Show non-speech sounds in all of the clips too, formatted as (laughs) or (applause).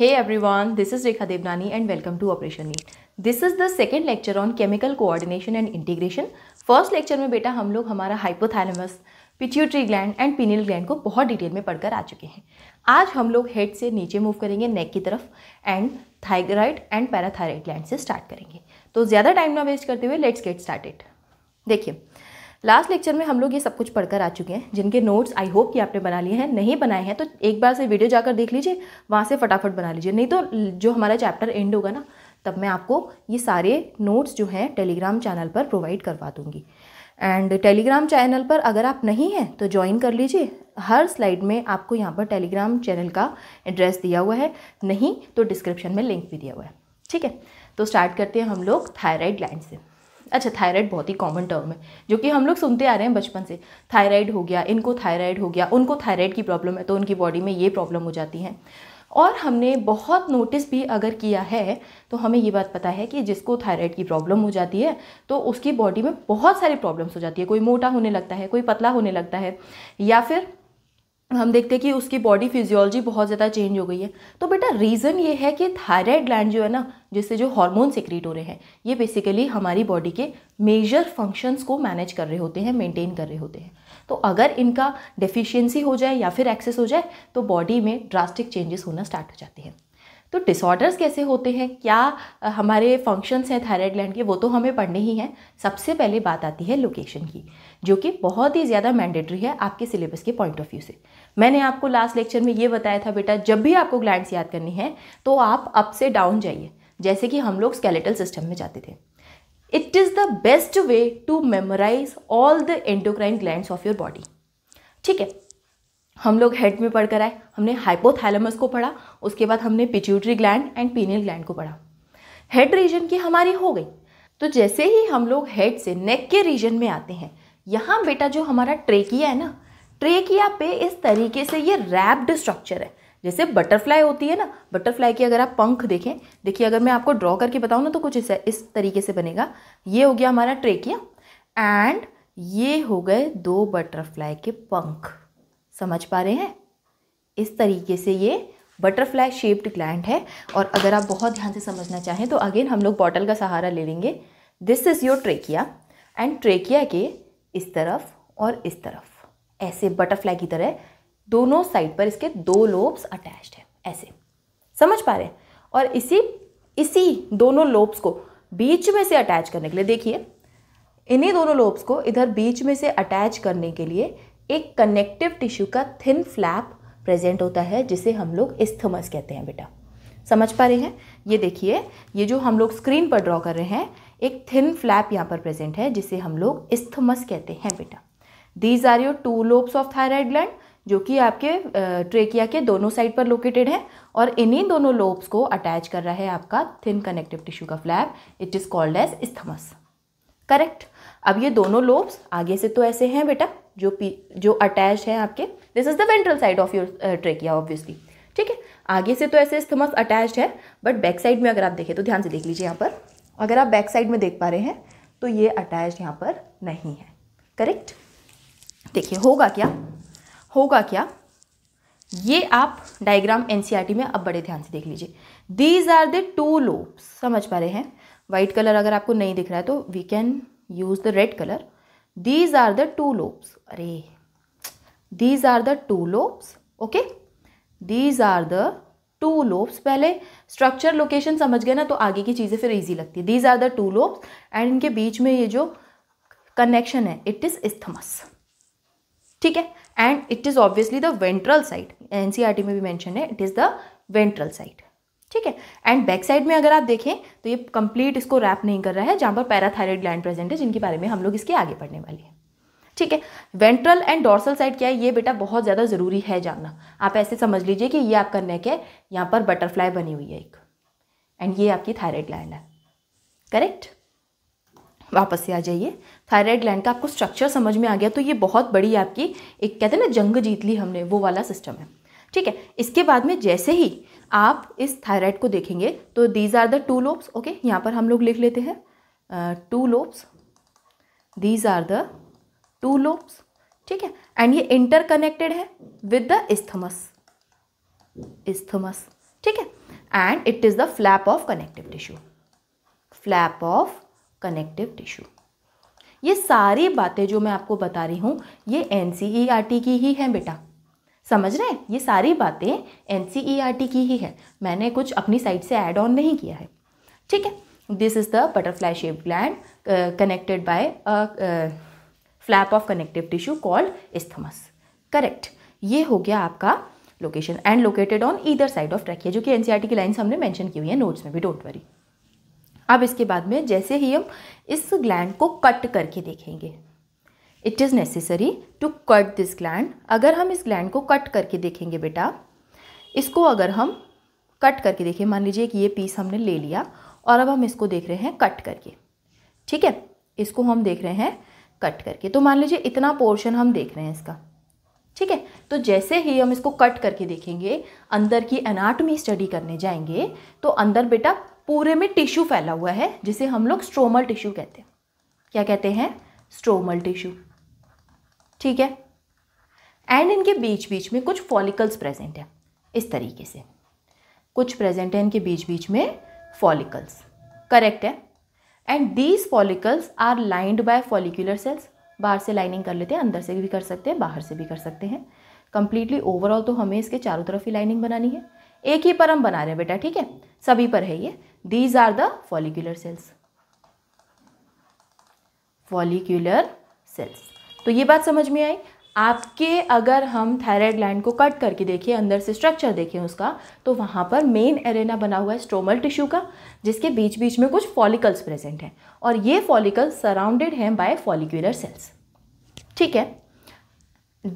Hey everyone, this is Rekha Devnani and welcome to operation Neat. This is the second lecture on chemical coordination and integration first lecture में बेटा हम लोग हमारा hypothalamus pituitary gland and pineal gland को बहुत detail में पढ़कर आ चुके हैं आज हम लोग हेड से नीचे मूव करेंगे नेक की तरफ and thyroid and parathyroid gland से स्टार्ट करेंगे तो ज़्यादा टाइम ना वेस्ट करते हुए लेट्स गेट स्टार्ट इट देखिए लास्ट लेक्चर में हम लोग ये सब कुछ पढ़कर आ चुके हैं जिनके नोट्स आई होप कि आपने बना लिए हैं नहीं बनाए हैं तो एक बार से वीडियो जाकर देख लीजिए वहाँ से फटाफट बना लीजिए नहीं तो जो हमारा चैप्टर एंड होगा ना तब मैं आपको ये सारे नोट्स जो हैं टेलीग्राम चैनल पर प्रोवाइड करवा दूँगी एंड टेलीग्राम चैनल पर अगर आप नहीं हैं तो ज्वाइन कर लीजिए हर स्लाइड में आपको यहाँ पर टेलीग्राम चैनल का एड्रेस दिया हुआ है नहीं तो डिस्क्रिप्शन में लिंक भी दिया हुआ है ठीक है तो स्टार्ट करते हैं हम लोग थायराइड लाइन से अच्छा थायराइड बहुत ही कॉमन टर्म है जो कि हम लोग सुनते आ रहे हैं बचपन से थायराइड हो गया इनको थायराइड हो गया उनको थायराइड की प्रॉब्लम है तो उनकी बॉडी में ये प्रॉब्लम हो जाती है और हमने बहुत नोटिस भी अगर किया है तो हमें ये बात पता है कि जिसको थायराइड की प्रॉब्लम हो जाती है तो उसकी बॉडी में बहुत सारी प्रॉब्लम्स हो जाती है कोई मोटा होने लगता है कोई पतला होने लगता है या फिर हम देखते हैं कि उसकी बॉडी फिजियोलॉजी बहुत ज़्यादा चेंज हो गई है तो बेटा रीज़न ये है कि थायराइड ग्लैंड जो है ना जिससे जो हार्मोन सिक्रीट हो रहे हैं ये बेसिकली हमारी बॉडी के मेजर फंक्शंस को मैनेज कर रहे होते हैं मेंटेन कर रहे होते हैं तो अगर इनका डिफिशियंसी हो जाए या फिर एक्सेस हो जाए तो बॉडी में ड्रास्टिक चेंजेस होना स्टार्ट हो जाते हैं तो डिसऑर्डर्स कैसे होते हैं क्या हमारे फंक्शंस हैं थायराइड ग्लैंड के वो तो हमें पढ़ने ही हैं सबसे पहले बात आती है लोकेशन की जो कि बहुत ही ज़्यादा मैंडेटरी है आपके सिलेबस के पॉइंट ऑफ व्यू से मैंने आपको लास्ट लेक्चर में ये बताया था बेटा जब भी आपको ग्लैंड्स याद करनी है तो आप अप से डाउन जाइए जैसे कि हम लोग स्केलेटल सिस्टम में जाते थे it is the best way to memorise all the endocrine gland of your body ठीक है हम लोग हेड में पढ़कर आए हमने हाइपोथैलमस को पढ़ा उसके बाद हमने pituitary gland and pineal gland को पढ़ा हेड रीजन की हमारी हो गई तो जैसे ही हम लोग हेड से नेक के रीजन में आते हैं यहाँ बेटा जो हमारा ट्रेकिया है ना ट्रेकिया पे इस तरीके से ये रैप्ड स्ट्रक्चर है जैसे बटरफ्लाई होती है ना बटरफ्लाई की अगर आप पंख देखें देखिए अगर मैं आपको ड्रॉ करके बताऊँ ना तो कुछ इस, इस तरीके से बनेगा ये हो गया हमारा ट्रेकिया एंड ये हो गए दो बटरफ्लाई के पंख समझ पा रहे हैं इस तरीके से ये बटरफ्लाई शेप्ड ग्लैंड है और अगर आप बहुत ध्यान से समझना चाहें तो अगेन हम लोग बॉटल का सहारा ले लेंगे this is your trachea and trachea के इस तरफ और इस तरफ ऐसे बटरफ्लाई की तरह दोनों साइड पर इसके दो लोब्स अटैच्ड है ऐसे समझ पा रहे हैं और इसी इसी दोनों लोब्स को बीच में से अटैच करने के लिए देखिए इन्हीं दोनों लोब्स को इधर बीच में से अटैच करने के लिए एक कनेक्टिव टिश्यू का थिन फ्लैप प्रेजेंट होता है जिसे हम लोग इस्थमस कहते हैं बेटा समझ पा रहे हैं ये देखिए ये जो हम लोग स्क्रीन पर ड्रॉ कर रहे हैं एक थिन फ्लैप यहाँ पर प्रेजेंट है जिसे हम लोग इस्थमस कहते हैं बेटा these are your two lobes of thyroid gland जो कि आपके ट्रेकिया के दोनों साइड पर लोकेटेड है और इन्हीं दोनों लोब्स को अटैच कर रहा है आपका थिन कनेक्टिव टिश्यू का flap it is called as isthmus correct अब ये दोनों लोब्स आगे से तो ऐसे हैं बेटा जो पी जो अटैच है आपके this is the ventral side of your trachea obviously ठीक है आगे से तो ऐसे स्थमस अटैच्ड है बट बैक साइड में अगर आप देखें तो ध्यान से देख लीजिए यहाँ पर अगर आप बैक साइड में देख पा रहे हैं तो ये अटैच यहाँ पर नहीं है करेक्ट देखिए होगा क्या होगा क्या ये आप डायग्राम एनसीईआरटी e में अब बड़े ध्यान से देख लीजिए these are the two lobe समझ पा रहे हैं वाइट कलर अगर आपको नहीं दिख रहा है तो we can use the red colour these are the two lobes अरे these are the two lobes okay these are the two lobes पहले स्ट्रक्चर लोकेशन समझ गए ना तो आगे की चीज़ें फिर इजी लगती है these are the two lobes and इनके बीच में ये जो कनेक्शन है इट इज़ इस्थमस ठीक है and it is obviously the ventral side T में भी मैंशन है it is the ventral side ठीक है एंड बैक साइड में अगर आप देखें तो ये कंप्लीट इसको रैप नहीं कर रहा है जहाँ पर पैराथायरॉयड ग्लैंड प्रेजेंट है जिनके बारे में हम लोग इसके आगे पढ़ने वाले हैं ठीक है वेंट्रल एंड डोर्सल साइड क्या है ये बेटा बहुत ज़्यादा ज़रूरी है जानना आप ऐसे समझ लीजिए कि ये आपका नेक है यहाँ पर बटरफ्लाई बनी हुई है एक एंड ये आपकी थायराइड ग्लैंड है करेक्ट वापस से आ जाइए थायराइड ग्लैंड का आपको स्ट्रक्चर समझ में आ गया तो ये बहुत बड़ी आपकी एक कहते हैं ना जंग जीत ली हमने वो वाला सिस्टम है ठीक है इसके बाद में जैसे ही आप इस थायराइड को देखेंगे तो these are the two lobes okay यहाँ पर हम लोग लिख लेते हैं two lobes these are the two lobes ठीक है एंड ये इंटरकनेक्टेड है विद द इस्थमस इस्थमस ठीक है and it is the flap of connective tissue flap of connective tissue ये सारी बातें जो मैं आपको बता रही हूँ ये एन e की ही हैं बेटा समझ रहे हैं ये सारी बातें एन e की ही है मैंने कुछ अपनी साइड से ऐड ऑन नहीं किया है ठीक है this is the butterfly shape gland connected by a flap of connective tissue called isthmus correct ये हो गया आपका location and located on either side of track है जो कि टी e की लाइन्स हमने मैंशन की हुई है नोट्स में भी डोंट वरी अब इसके बाद में जैसे ही हम इस ग्लैंड को कट करके देखेंगे it is necessary to cut this gland अगर हम इस ग्लैंड को कट करके देखेंगे बेटा इसको अगर हम कट करके देखें मान लीजिए कि ये पीस हमने ले लिया और अब हम इसको देख रहे हैं कट करके ठीक है इसको हम देख रहे हैं कट करके तो मान लीजिए इतना पोर्शन हम देख रहे हैं इसका ठीक है तो जैसे ही हम इसको कट करके देखेंगे अंदर की एनाटमी स्टडी करने जाएंगे तो अंदर बेटा पूरे में टिश्यू फैला हुआ है जिसे हम लोग स्ट्रोमल टिश्यू कहते हैं क्या कहते हैं स्ट्रोमल टिश्यू ठीक है एंड इनके बीच बीच में कुछ फॉलिकल्स प्रेजेंट हैं इस तरीके से कुछ प्रेजेंट है इनके बीच बीच में फॉलिकल्स करेक्ट है and these follicles are lined by follicular cells बाहर से लाइनिंग कर लेते हैं अंदर से भी कर सकते हैं बाहर से भी कर सकते हैं कंप्लीटली ओवरऑल तो हमें इसके चारों तरफ ही लाइनिंग बनानी है एक ही पर हम बना रहे हैं बेटा ठीक है सभी पर है ये these are the follicular cells follicular cells तो ये बात समझ में आई आपके अगर हम थायराइड ग्लैंड को कट करके देखें अंदर से स्ट्रक्चर देखें उसका तो वहाँ पर मेन एरेना बना हुआ है स्ट्रोमल टिश्यू का जिसके बीच बीच में कुछ फॉलिकल्स प्रेजेंट हैं और ये फॉलिकल्स सराउंडेड हैं बाय फॉलिकुलर सेल्स ठीक है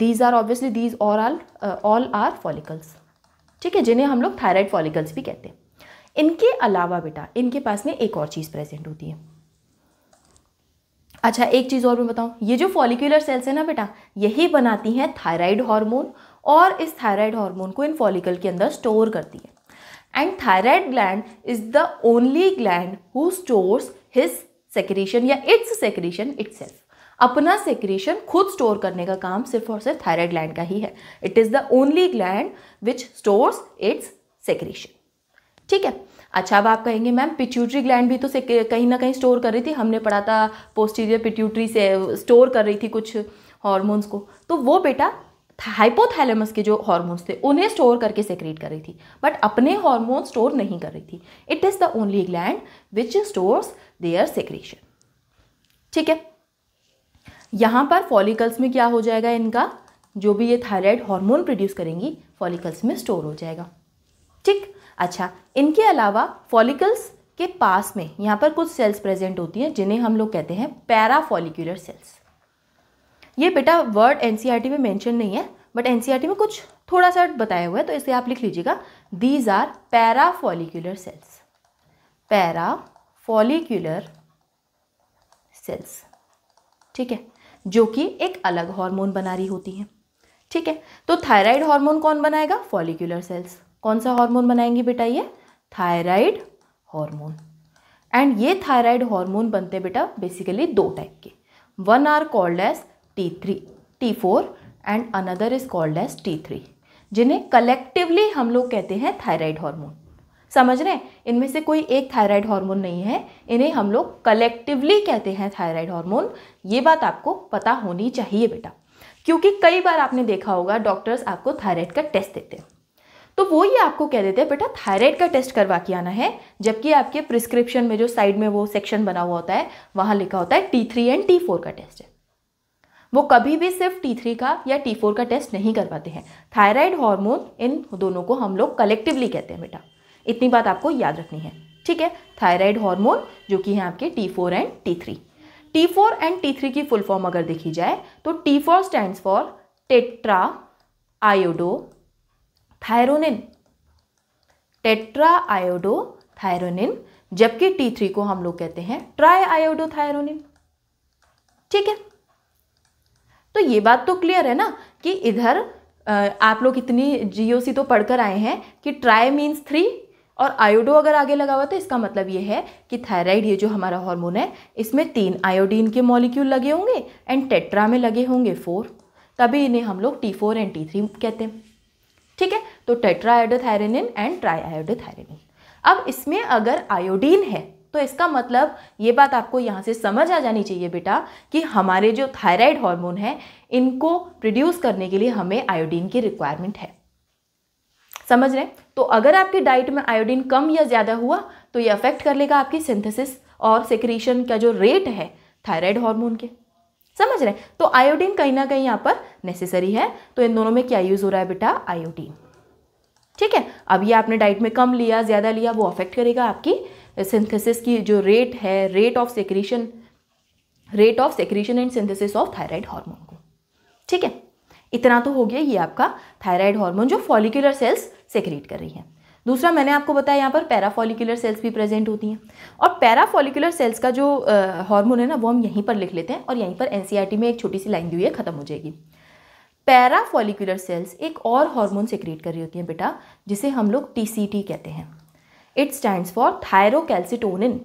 these are obviously these all all are follicles ठीक है जिन्हें हम लोग थायराइड फॉलिकल्स भी कहते हैं इनके अलावा बेटा इनके पास में एक और चीज़ प्रेजेंट होती है अच्छा एक चीज़ और मैं बताऊं ये जो फॉलिकुलर सेल्स है ना बेटा यही बनाती हैं थायराइड हार्मोन और इस थायराइड हार्मोन को इन फॉलिकल के अंदर स्टोर करती है and thyroid gland is the only gland who stores his secretion या इट्स सेक्रेशन इट्स अपना सेक्रेशन खुद स्टोर करने का काम सिर्फ और सिर्फ थायराइड ग्लैंड का ही है it is the only gland which stores its secretion ठीक है अच्छा अब आप कहेंगे मैम पिट्यूटरी ग्लैंड भी तो से कहीं ना कहीं स्टोर कर रही थी हमने पढ़ा था पोस्टीरियर पिट्यूटरी से स्टोर कर रही थी कुछ हॉर्मोन्स को तो वो बेटा हाइपोथैलेमस के जो हॉर्मोन्स थे उन्हें स्टोर करके सेक्रेट कर रही थी बट अपने हॉर्मोन स्टोर नहीं कर रही थी it is the only gland which stores their secretion ठीक है यहाँ पर फॉलिकल्स में क्या हो जाएगा इनका जो भी ये थायराइड हार्मोन प्रोड्यूस करेंगी फॉलिकल्स में स्टोर हो जाएगा ठीक अच्छा इनके अलावा फॉलिकल्स के पास में यहाँ पर कुछ सेल्स प्रेजेंट होती हैं जिन्हें हम लोग कहते हैं पैराफॉलिकुलर सेल्स ये बेटा वर्ड एन e में मैंशन नहीं है बट एन e में कुछ थोड़ा सा बताया हुआ है तो इसे आप लिख लीजिएगा these are parafollicular cells parafollicular cells ठीक है जो कि एक अलग हार्मोन बना रही होती है ठीक है तो थायराइड हार्मोन कौन बनाएगा फॉलिकुलर सेल्स कौन सा हार्मोन बनाएंगे बेटा ये थायराइड हार्मोन एंड ये थायराइड हार्मोन बनते हैं बेटा बेसिकली दो टाइप के one are called as T three T four and another is called as T three जिन्हें कलेक्टिवली हम लोग कहते हैं थायराइड हार्मोन समझ रहे हैं इनमें से कोई एक थायराइड हार्मोन नहीं है इन्हें हम लोग कलेक्टिवली कहते हैं थायराइड हार्मोन ये बात आपको पता होनी चाहिए बेटा क्योंकि कई बार आपने देखा होगा डॉक्टर्स आपको थायराइड का टेस्ट देते हैं तो वो ये आपको कह देते हैं बेटा थायराइड का टेस्ट करवा के आना है जबकि आपके प्रिस्क्रिप्शन में जो साइड में वो सेक्शन बना हुआ होता है वहां लिखा होता है T three and T four का टेस्ट है वो कभी भी सिर्फ टी थ्री का या टी फोर का टेस्ट नहीं करवाते हैं थायराइड हार्मोन इन दोनों को हम लोग कलेक्टिवली कहते हैं बेटा इतनी बात आपको याद रखनी है ठीक है थायराइड हार्मोन जो कि है आपके T four and T three T four and T three की फुल फॉर्म अगर देखी जाए तो T four stand for tetraiodothyronine tetraiodothyronine जबकि टी थ्री को हम लोग कहते हैं ट्राई आयोडो थायरोनिन ठीक है तो ये बात तो क्लियर है ना कि इधर आप लोग इतनी जीओसी तो पढ़कर आए हैं कि ट्राई मीन्स थ्री और आयोडो अगर आगे लगा हुआ तो इसका मतलब ये है कि थायराइड ये जो हमारा हार्मोन है इसमें तीन आयोडीन के मॉलिक्यूल लगे होंगे एंड टेट्रा में लगे होंगे फोर तभी इन्हें हम लोग T four and T three कहते हैं ठीक है तो टेट्राआयोडोथायरेनिन एंड आयोडोथायरेनिन अब इसमें अगर आयोडीन है तो इसका मतलब ये बात आपको यहाँ से समझ आ जानी चाहिए बेटा कि हमारे जो थायराइड हार्मोन है इनको प्रोड्यूस करने के लिए हमें आयोडीन की रिक्वायरमेंट है समझ रहे तो अगर आपकी डाइट में आयोडीन कम या ज़्यादा हुआ तो ये अफेक्ट कर लेगा आपकी सिंथेसिस और सेक्रीशन का जो रेट है थायराइड हार्मोन के समझ रहे तो आयोडीन कहीं ना कहीं यहाँ पर नेसेसरी है तो इन दोनों में क्या यूज़ हो रहा है बेटा आयोडीन ठीक है अब ये आपने डाइट में कम लिया ज़्यादा लिया वो अफेक्ट करेगा आपकी सिंथेसिस की जो रेट है rate of secretion rate of secretion and synthesis of thyroid hormone को ठीक है इतना तो हो गया ये आपका थायराइड हार्मोन जो फॉलिकुलर सेल्स सेक्रीट कर रही है दूसरा मैंने आपको बताया यहाँ पर पैराफॉलिकुलर सेल्स भी प्रेजेंट होती हैं और पैराफॉलिकुलर सेल्स का जो हार्मोन है ना वो हम यहीं पर लिख लेते हैं और यहीं पर एन e में एक छोटी सी लाइन दी हुई है ख़त्म हो जाएगी पैराफॉलिकुलर सेल्स एक और हार्मोन क्रिएट कर रही होती हैं बेटा जिसे हम लोग टी कहते हैं it stands for thyrocalcitonin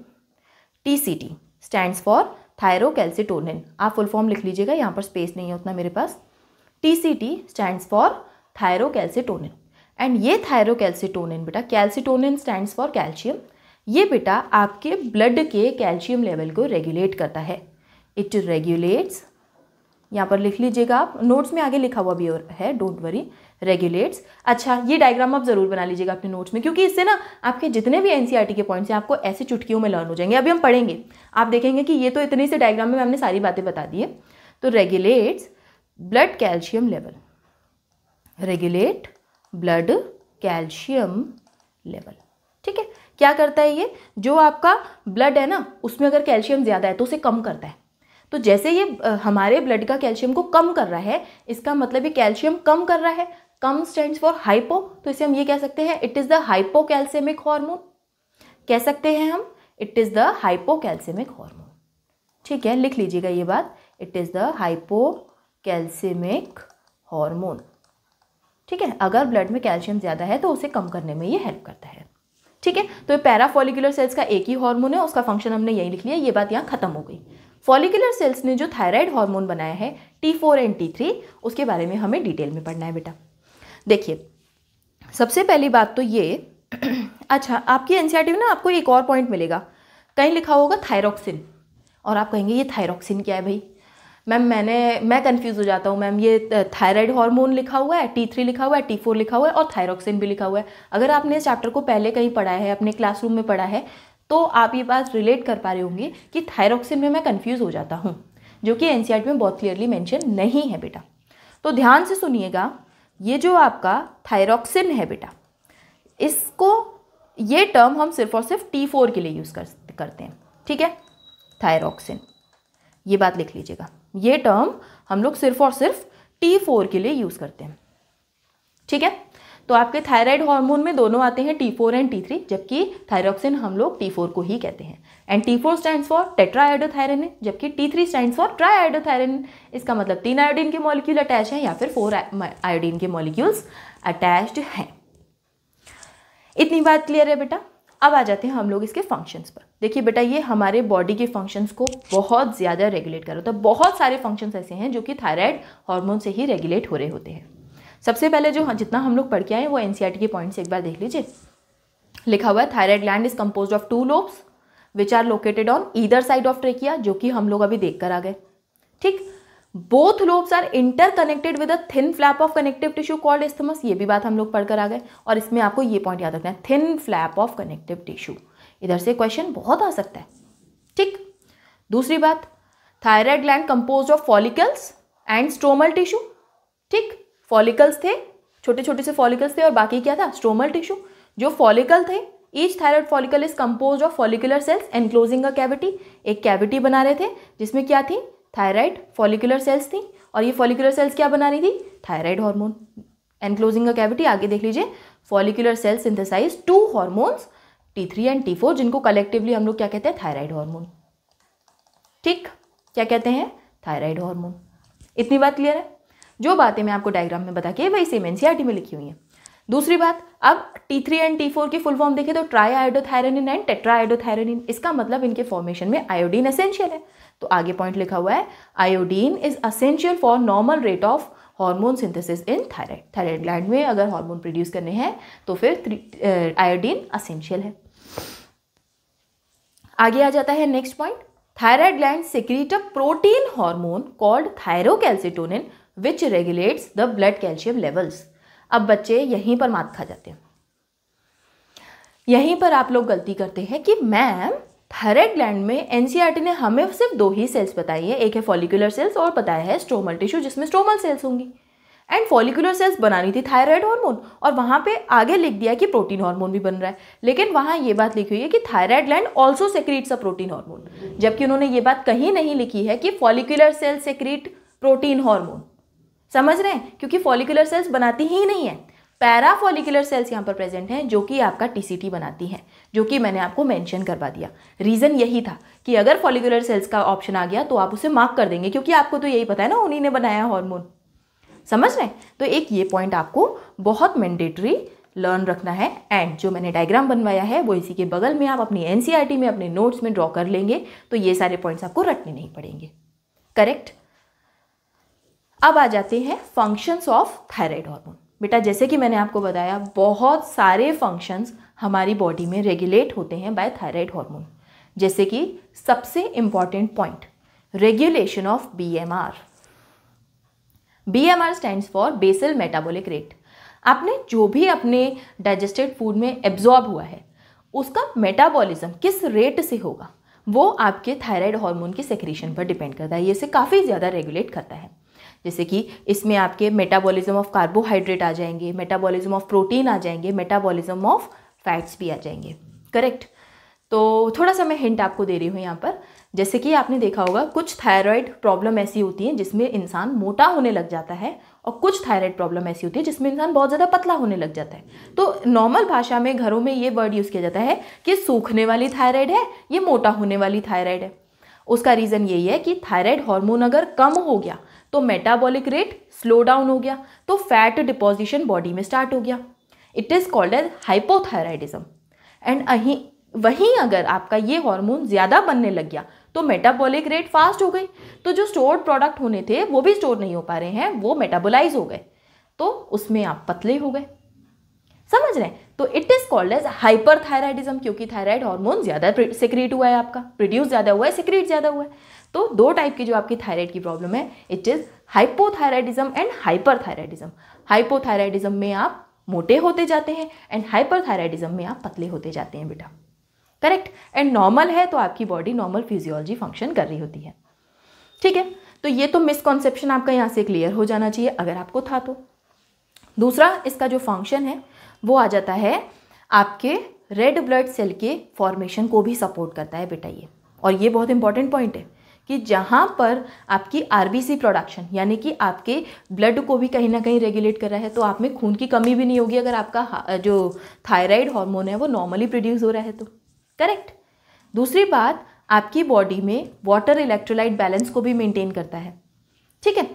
T C T stands for thyrocalcitonin आप फुल फॉर्म लिख लीजिएगा यहाँ पर स्पेस नहीं है उतना मेरे पास T C T stands for thyrocalcitonin and ये थायरोकैल्सिटोनिन बेटा कैल्सिटोनिन स्टैंड्स फॉर कैल्शियम ये बेटा आपके ब्लड के कैल्शियम लेवल को रेगुलेट करता है इट रेगुलेट्स यहाँ पर लिख लीजिएगा आप नोट्स में आगे लिखा हुआ भी है डोंट वरी रेगुलेट्स अच्छा ये डायग्राम आप ज़रूर बना लीजिएगा अपने नोट्स में क्योंकि इससे ना आपके जितने भी एनसीईआरटी e के पॉइंट्स हैं आपको ऐसे चुटकियों में लर्न हो जाएंगे अभी हम पढ़ेंगे आप देखेंगे कि ये तो इतने से डायग्राम में हमने सारी बातें बता दी है तो regulates blood calcium level regulate blood calcium level ठीक है क्या करता है ये जो आपका ब्लड है ना उसमें अगर कैल्शियम ज़्यादा है तो उसे कम करता है तो जैसे ये हमारे ब्लड का कैल्शियम को कम कर रहा है इसका मतलब ये कैल्शियम कम कर रहा है कम स्टैंड फॉर हाइपो तो इसे हम ये कह सकते हैं it is the hypocalcemic hormone कह सकते हैं हम it is the hypocalcemic hormone ठीक है लिख लीजिएगा ये बात it is the hypocalcemic hormone ठीक है अगर ब्लड में कैल्शियम ज़्यादा है तो उसे कम करने में ये हेल्प करता है ठीक है तो ये पैराफॉलिकुलर सेल्स का एक ही हार्मोन है उसका फंक्शन हमने यही लिख लिया ये बात यहाँ खत्म हो गई फॉलिकुलर सेल्स ने जो थायराइड हार्मोन बनाया है T four and T three उसके बारे में हमें डिटेल में पढ़ना है बेटा देखिए सबसे पहली बात तो ये (clears throat) अच्छा आपकी एन e में ना आपको एक और पॉइंट मिलेगा कहीं लिखा होगा थायरॉक्सिन और आप कहेंगे ये थायरॉक्सिन क्या है भाई मैम मैंने मैं कंफ्यूज हो जाता हूँ मैम ये थायराइड हार्मोन लिखा हुआ है टी थ्री लिखा हुआ है टी फोर लिखा हुआ है और थायरोक्सिन भी लिखा हुआ है अगर आपने इस चैप्टर को पहले कहीं पढ़ा है अपने क्लासरूम में पढ़ा है तो आप ये बात रिलेट कर पा रहे होंगे कि थायरोक्सिन में मैं कन्फ्यूज़ हो जाता हूँ जो कि एन e में बहुत क्लियरली मैंशन नहीं है बेटा तो ध्यान से सुनिएगा ये जो आपका थायरोक्सिन है बेटा इसको ये टर्म हम सिर्फ और सिर्फ टी फोर के लिए यूज़ कर करते हैं ठीक है थायरोक्सिन ये बात लिख लीजिएगा ये टर्म हम लोग सिर्फ और सिर्फ टी फोर के लिए यूज़ करते हैं ठीक है तो आपके थायराइड हार्मोन में दोनों आते हैं T four and T three जबकि थायरोक्सिन हम लोग टी फोर को ही कहते हैं and T four stand for tetraiodothyronine जबकि T three stand for triiodothyronine इसका मतलब तीन आयोडीन के मॉलिक्यूल अटैच हैं या फिर फोर आयोडीन के मॉलिक्यूल्स अटैच्ड हैं इतनी बात क्लियर है बेटा अब आ जाते हैं हम लोग इसके फंक्शंस पर देखिए बेटा ये हमारे बॉडी के फंक्शंस को बहुत ज़्यादा रेगुलेट कर होता है तो बहुत सारे फंक्शंस ऐसे हैं जो कि थायराइड हार्मोन से ही रेगुलेट हो रहे होते हैं सबसे पहले जो जितना हम लोग पढ़ के आए हैं वो एन e के पॉइंट्स एक बार देख लीजिए लिखा हुआ है thyroid gland is compose of two lobes which are located on either side of trachea जो कि हम लोग अभी देख कर आ गए ठीक both lobes are interconnected with a thin flap of connective tissue called isthmus ये भी बात हम लोग पढ़कर आ गए और इसमें आपको ये पॉइंट याद रखना है thin flap of connective tissue इधर से क्वेश्चन बहुत आ सकता है ठीक दूसरी बात thyroid gland compose of follicles and stromal tissue ठीक फॉलिकल्स थे छोटे छोटे से फॉलिकल्स थे और बाकी क्या था स्ट्रोमल टिश्यू जो फॉलिकल थे each thyroid follicle is compose of follicular cells enclosing a cavity एक कैविटी बना रहे थे जिसमें क्या थी थायराइड फॉलिकुलर सेल्स थी और ये फॉलिकुलर सेल्स क्या बना रही थी thyroid hormone enclosing a cavity आगे देख लीजिए follicular cells synthesize two hormones T three and T four जिनको कलेक्टिवली हम लोग क्या कहते हैं थायराइड हार्मोन ठीक क्या कहते हैं थायराइड हार्मोन इतनी बात क्लियर है जो बातें मैं आपको डायग्राम में बता के वही सेम एनसीआरटी में लिखी हुई हैं दूसरी बात अब T three and T four की फुल फॉर्म देखें तो ट्राई आयोडोथायरेनिन एंड टेट्राआयोडोथायरेनिन इसका मतलब इनके फॉर्मेशन में आयोडीन असेंशियल है तो आगे पॉइंट लिखा हुआ है iodine is essential for normal rate of hormone synthesis in thyroid thyroid gland में अगर हार्मोन प्रोड्यूस करने हैं तो फिर आयोडीन असेंशियल है आगे आ जाता है next point thyroid gland secrete a protein hormone called thyrocalcitonin which regulates the blood calcium levels अब बच्चे यहीं पर मात खा जाते हैं यहीं पर आप लोग गलती करते हैं कि मैम थायराइड ग्लैंड में एनसीईआरटी e ने हमें सिर्फ दो ही सेल्स बताई है एक है फॉलिकुलर सेल्स और बताया है स्ट्रोमल टिश्यू जिसमें स्ट्रोमल सेल्स होंगी एंड फॉलिकुलर सेल्स बनानी थी थायराइड हार्मोन और वहाँ पे आगे लिख दिया कि प्रोटीन हार्मोन भी बन रहा है लेकिन वहाँ ये बात लिखी हुई है कि thyroid gland also secretes a protein hormone जबकि उन्होंने ये बात कहीं नहीं लिखी है कि follicular cells secrete protein hormone समझ रहे हैं क्योंकि फॉलिकुलर सेल्स बनाती ही नहीं है पैरा फॉलिकुलर सेल्स यहाँ पर प्रेजेंट हैं जो कि आपका टीसीटी बनाती हैं जो कि मैंने आपको मेंशन करवा दिया रीज़न यही था कि अगर फॉलिकुलर सेल्स का ऑप्शन आ गया तो आप उसे मार्क कर देंगे क्योंकि आपको तो यही पता है ना उन्हीं ने बनाया हार्मोन समझ रहे हैं तो एक ये पॉइंट आपको बहुत मैंडेटरी लर्न रखना है एंड जो मैंने डायग्राम बनवाया है वो इसी के बगल में आप अपनी एन e में अपने नोट्स में ड्रॉ कर लेंगे तो ये सारे पॉइंट्स आपको रटने नहीं पड़ेंगे करेक्ट अब आ जाते हैं फंक्शंस ऑफ थायराइड हार्मोन बेटा जैसे कि मैंने आपको बताया बहुत सारे फंक्शंस हमारी बॉडी में रेगुलेट होते हैं बाय थायराइड हार्मोन जैसे कि सबसे important point regulation of B M R B M R for basal metabolic rate आपने जो भी अपने डाइजेस्टेड फूड में एब्जॉर्ब हुआ है उसका मेटाबॉलिज्म किस रेट से होगा वो आपके थायराइड हार्मोन के सेक्रेशन पर डिपेंड करता है ये इसे काफ़ी ज़्यादा रेगुलेट करता है जैसे कि इसमें आपके मेटाबॉलिज्म ऑफ कार्बोहाइड्रेट आ जाएंगे मेटाबॉलिज्म ऑफ प्रोटीन आ जाएंगे मेटाबॉलिज्म ऑफ फैट्स भी आ जाएंगे करेक्ट तो थोड़ा सा मैं हिंट आपको दे रही हूँ यहाँ पर जैसे कि आपने देखा होगा कुछ थायराइड प्रॉब्लम ऐसी होती है जिसमें इंसान मोटा होने लग जाता है और कुछ थायराइड प्रॉब्लम ऐसी होती है जिसमें इंसान बहुत ज़्यादा पतला होने लग जाता है तो नॉर्मल भाषा में घरों में ये वर्ड यूज़ किया जाता है कि सूखने वाली थायराइड है ये मोटा होने वाली थायराइड है उसका रीज़न यही है कि थायराइड हार्मोन अगर कम हो गया तो मेटाबॉलिक रेट स्लो डाउन हो गया तो फैट डिपोजिशन बॉडी में स्टार्ट हो गया it is called as hypothyroidism and अहीं वहीं अगर आपका ये हार्मोन ज़्यादा बनने लग गया तो मेटाबॉलिक रेट फास्ट हो गई तो जो स्टोर्ड प्रोडक्ट होने थे वो भी स्टोर नहीं हो पा रहे हैं वो मेटाबोलाइज हो गए तो उसमें आप पतले हो गए समझ रहे हैं तो it is called as hyperthyroidism क्योंकि थायराइड हार्मोन ज़्यादा सिक्रीट हुआ है आपका प्रोड्यूस ज़्यादा हुआ है सिक्रीट ज़्यादा हुआ है तो दो टाइप की जो आपकी थायराइड की प्रॉब्लम है it is hypothyroidism and hyperthyroidism hypothyroidism में आप मोटे होते जाते हैं एंड हाइपरथायराइडिज्म में आप पतले होते जाते हैं बेटा करेक्ट एंड नॉर्मल है तो आपकी बॉडी नॉर्मल फिजियोलॉजी फंक्शन कर रही होती है ठीक है तो ये तो मिसकॉन्सेप्शन आपका यहाँ से क्लियर हो जाना चाहिए अगर आपको था तो दूसरा इसका जो फंक्शन है वो आ जाता है आपके रेड ब्लड सेल के फॉर्मेशन को भी सपोर्ट करता है बेटा ये और ये बहुत इंपॉर्टेंट पॉइंट है कि जहाँ पर आपकी आरबीसी प्रोडक्शन यानी कि आपके ब्लड को भी कहीं ना कहीं रेगुलेट कर रहा है तो आप में खून की कमी भी नहीं होगी अगर आपका जो थायराइड हार्मोन है वो नॉर्मली प्रोड्यूस हो रहा है तो करेक्ट दूसरी बात आपकी बॉडी में वाटर इलेक्ट्रोलाइट बैलेंस को भी मेंटेन करता है ठीक है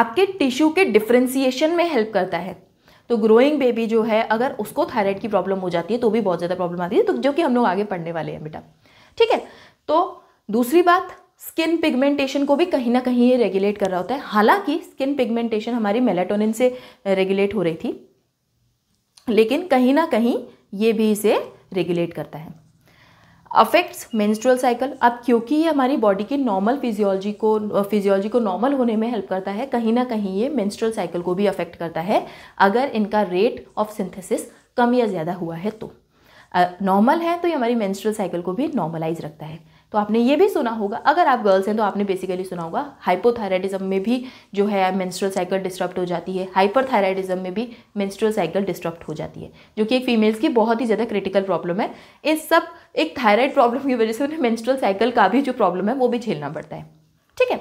आपके टिश्यू के डिफ्रेंसीशन में हेल्प करता है तो ग्रोइंग बेबी जो है अगर उसको थायराइड की प्रॉब्लम हो जाती है तो भी बहुत ज़्यादा प्रॉब्लम आती है तो जो कि हम लोग आगे पढ़ने वाले हैं बेटा ठीक है तो दूसरी बात स्किन पिगमेंटेशन को भी कहीं ना कहीं ये रेगुलेट कर रहा होता है हालांकि स्किन पिगमेंटेशन हमारी मेलाटोनिन से रेगुलेट हो रही थी लेकिन कहीं ना कहीं ये भी इसे रेगुलेट करता है अफेक्ट्स मेंस्ट्रुअल साइकिल अब क्योंकि ये हमारी बॉडी की नॉर्मल फिजियोलॉजी को फिजियोलॉजी को नॉर्मल होने में हेल्प करता है कहीं ना कहीं ये मेंस्ट्रुअल साइकिल को भी अफेक्ट करता है अगर इनका रेट ऑफ सिंथेसिस कम या ज़्यादा हुआ है तो नॉर्मल है तो ये हमारी मेंस्ट्रुअल साइकिल को भी नॉर्मलाइज रखता है तो आपने ये भी सुना होगा अगर आप गर्ल्स हैं तो आपने बेसिकली सुना होगा हाइपोथायराइडिज्म में भी जो है मेंस्ट्रुअल साइकिल डिस्टर्ब हो जाती है हाइपरथायराइडिज्म में भी मेंस्ट्रुअल साइकिल डिस्टर्ब हो जाती है जो कि एक फीमेल्स की बहुत ही ज़्यादा क्रिटिकल प्रॉब्लम है इस सब एक थायराइड प्रॉब्लम की वजह से उन्हें मेंस्ट्रुअल साइकिल का भी जो प्रॉब्लम है वो भी झेलना पड़ता है ठीक है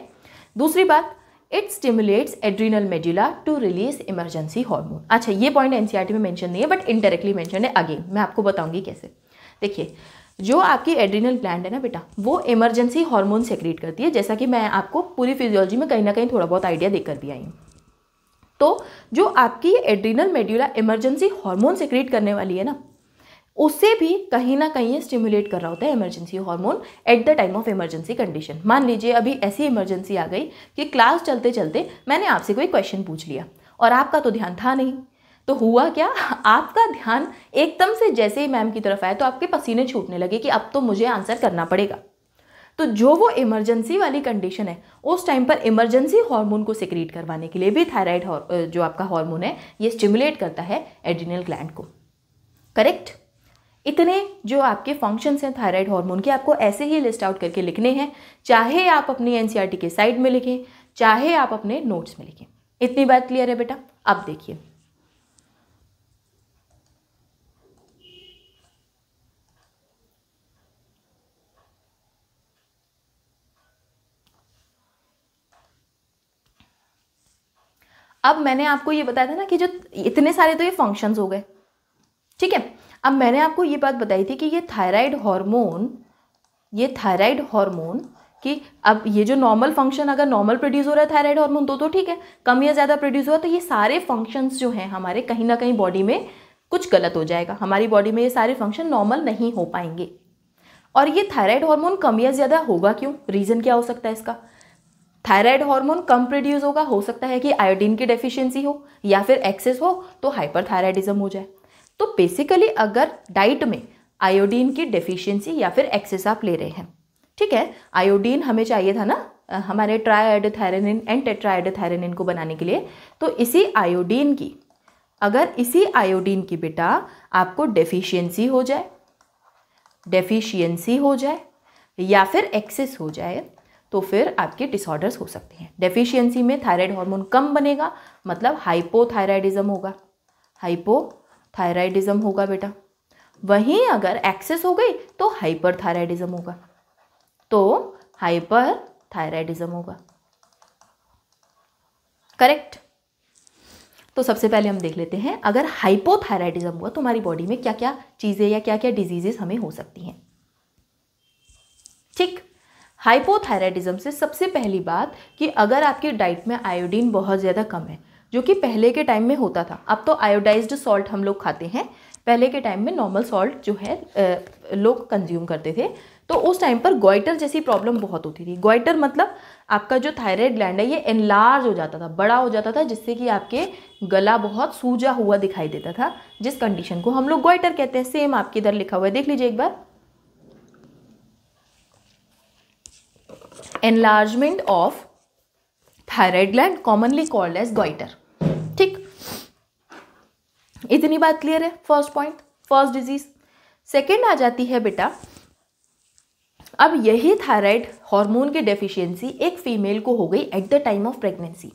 दूसरी बात it stimulates adrenal medulla to release emergency hormone अच्छा ये पॉइंट एनसीआरटी में मेंशन नहीं है बट इंडायरेक्टली मेंशन है अगेन मैं आपको बताऊंगी कैसे देखिए जो आपकी एड्रीनल प्लांट है ना बेटा वो इमरजेंसी हार्मोन सेक्रेट करती है जैसा कि मैं आपको पूरी फिजियोलॉजी में कहीं ना कहीं थोड़ा बहुत आइडिया देकर भी आई हूँ तो जो आपकी adrenal medulla emergency hormone secrete करने वाली है ना उसे भी कहीं ना कहीं स्टिमुलेट कर रहा होता है emergency hormone at the time of emergency condition मान लीजिए अभी ऐसी इमरजेंसी आ गई कि क्लास चलते चलते मैंने आपसे कोई क्वेश्चन पूछ लिया और आपका तो ध्यान था नहीं तो हुआ क्या आपका ध्यान एकदम से जैसे ही मैम की तरफ आया तो आपके पसीने छूटने लगे कि अब तो मुझे आंसर करना पड़ेगा तो जो वो इमरजेंसी वाली कंडीशन है उस टाइम पर इमरजेंसी हार्मोन को सिक्रीट करवाने के लिए भी थायराइड जो आपका हार्मोन है ये स्टिमुलेट करता है एड्रिनल ग्लैंड को करेक्ट इतने जो आपके फंक्शंस हैं थायराइड हार्मोन के आपको ऐसे ही लिस्ट आउट करके लिखने हैं चाहे आप अपनी एनसीईआरटी e के साइड में लिखें चाहे आप अपने नोट्स में लिखें इतनी बात क्लियर है बेटा अब देखिए अब मैंने आपको ये बताया था ना कि जो इतने सारे तो ये फंक्शंस हो गए ठीक है अब मैंने आपको ये बात बताई थी कि ये थायराइड हार्मोन ये थायराइड हार्मोन कि अब ये जो नॉर्मल फंक्शन अगर नॉर्मल प्रोड्यूस हो रहा है थायराइड हार्मोन तो तो ठीक है कम या ज़्यादा प्रोड्यूस हुआ तो ये सारे फंक्शंस जो हैं हमारे कहीं ना कहीं बॉडी में कुछ गलत हो जाएगा हमारी बॉडी में ये सारे फंक्शन नॉर्मल नहीं हो पाएंगे और ये थायराइड हार्मोन कम या ज़्यादा होगा क्यों रीज़न क्या हो सकता है इसका थायराइड हार्मोन कम प्रोड्यूस होगा हो सकता है कि आयोडीन की डेफिशिएंसी हो या फिर एक्सेस हो तो हाइपरथायराइडिज्म हो जाए तो बेसिकली अगर डाइट में आयोडीन की डेफिशिएंसी या फिर एक्सेस आप ले रहे हैं ठीक है आयोडीन हमें चाहिए था ना हमारे ट्राइडथायरेनिन एंड टेट्राइडथायरेनिन को बनाने के लिए तो इसी आयोडीन की अगर इसी आयोडीन की बेटा आपको डेफिशिएंसी हो जाए डेफिशिएंसी हो जाए या फिर एक्सेस हो जाए तो फिर आपके डिसऑर्डर्स हो सकते हैं डेफिशिएंसी में थायराइड हार्मोन कम बनेगा मतलब हाइपोथायराइडिज्म होगा हाइपोथायराइडिज्म होगा बेटा वहीं अगर एक्सेस हो गई तो हाइपर थायराइडिज्म होगा तो हाइपर थायराइडिज्म होगा करेक्ट तो सबसे पहले हम देख लेते हैं अगर हाइपोथायराइडिज्म हुआ तो हमारी बॉडी में क्या क्या चीज़ें या क्या क्या डिजीजेस हमें हो सकती हैं ठीक हाइपोथायराइडिज्म से सबसे पहली बात कि अगर आपकी डाइट में आयोडीन बहुत ज़्यादा कम है जो कि पहले के टाइम में होता था अब तो आयोडाइज्ड सॉल्ट हम लोग खाते हैं पहले के टाइम में नॉर्मल सॉल्ट जो है लोग कंज्यूम करते थे तो उस टाइम पर गोइटर जैसी प्रॉब्लम बहुत होती थी गोइटर मतलब आपका जो थायराइड ग्लैंड है ये एनलार्ज हो जाता था बड़ा हो जाता था जिससे कि आपके गला बहुत सूजा हुआ दिखाई देता था जिस कंडीशन को हम लोग गोइटर कहते हैं सेम आपके इधर लिखा हुआ है देख लीजिए एक बार enlargement of thyroid gland commonly called as goitre ठीक इतनी बात क्लियर है first point first disease second आ जाती है बेटा अब यही थायराइड हार्मोन की डेफिशिएंसी एक फीमेल को हो गई at the time of pregnancy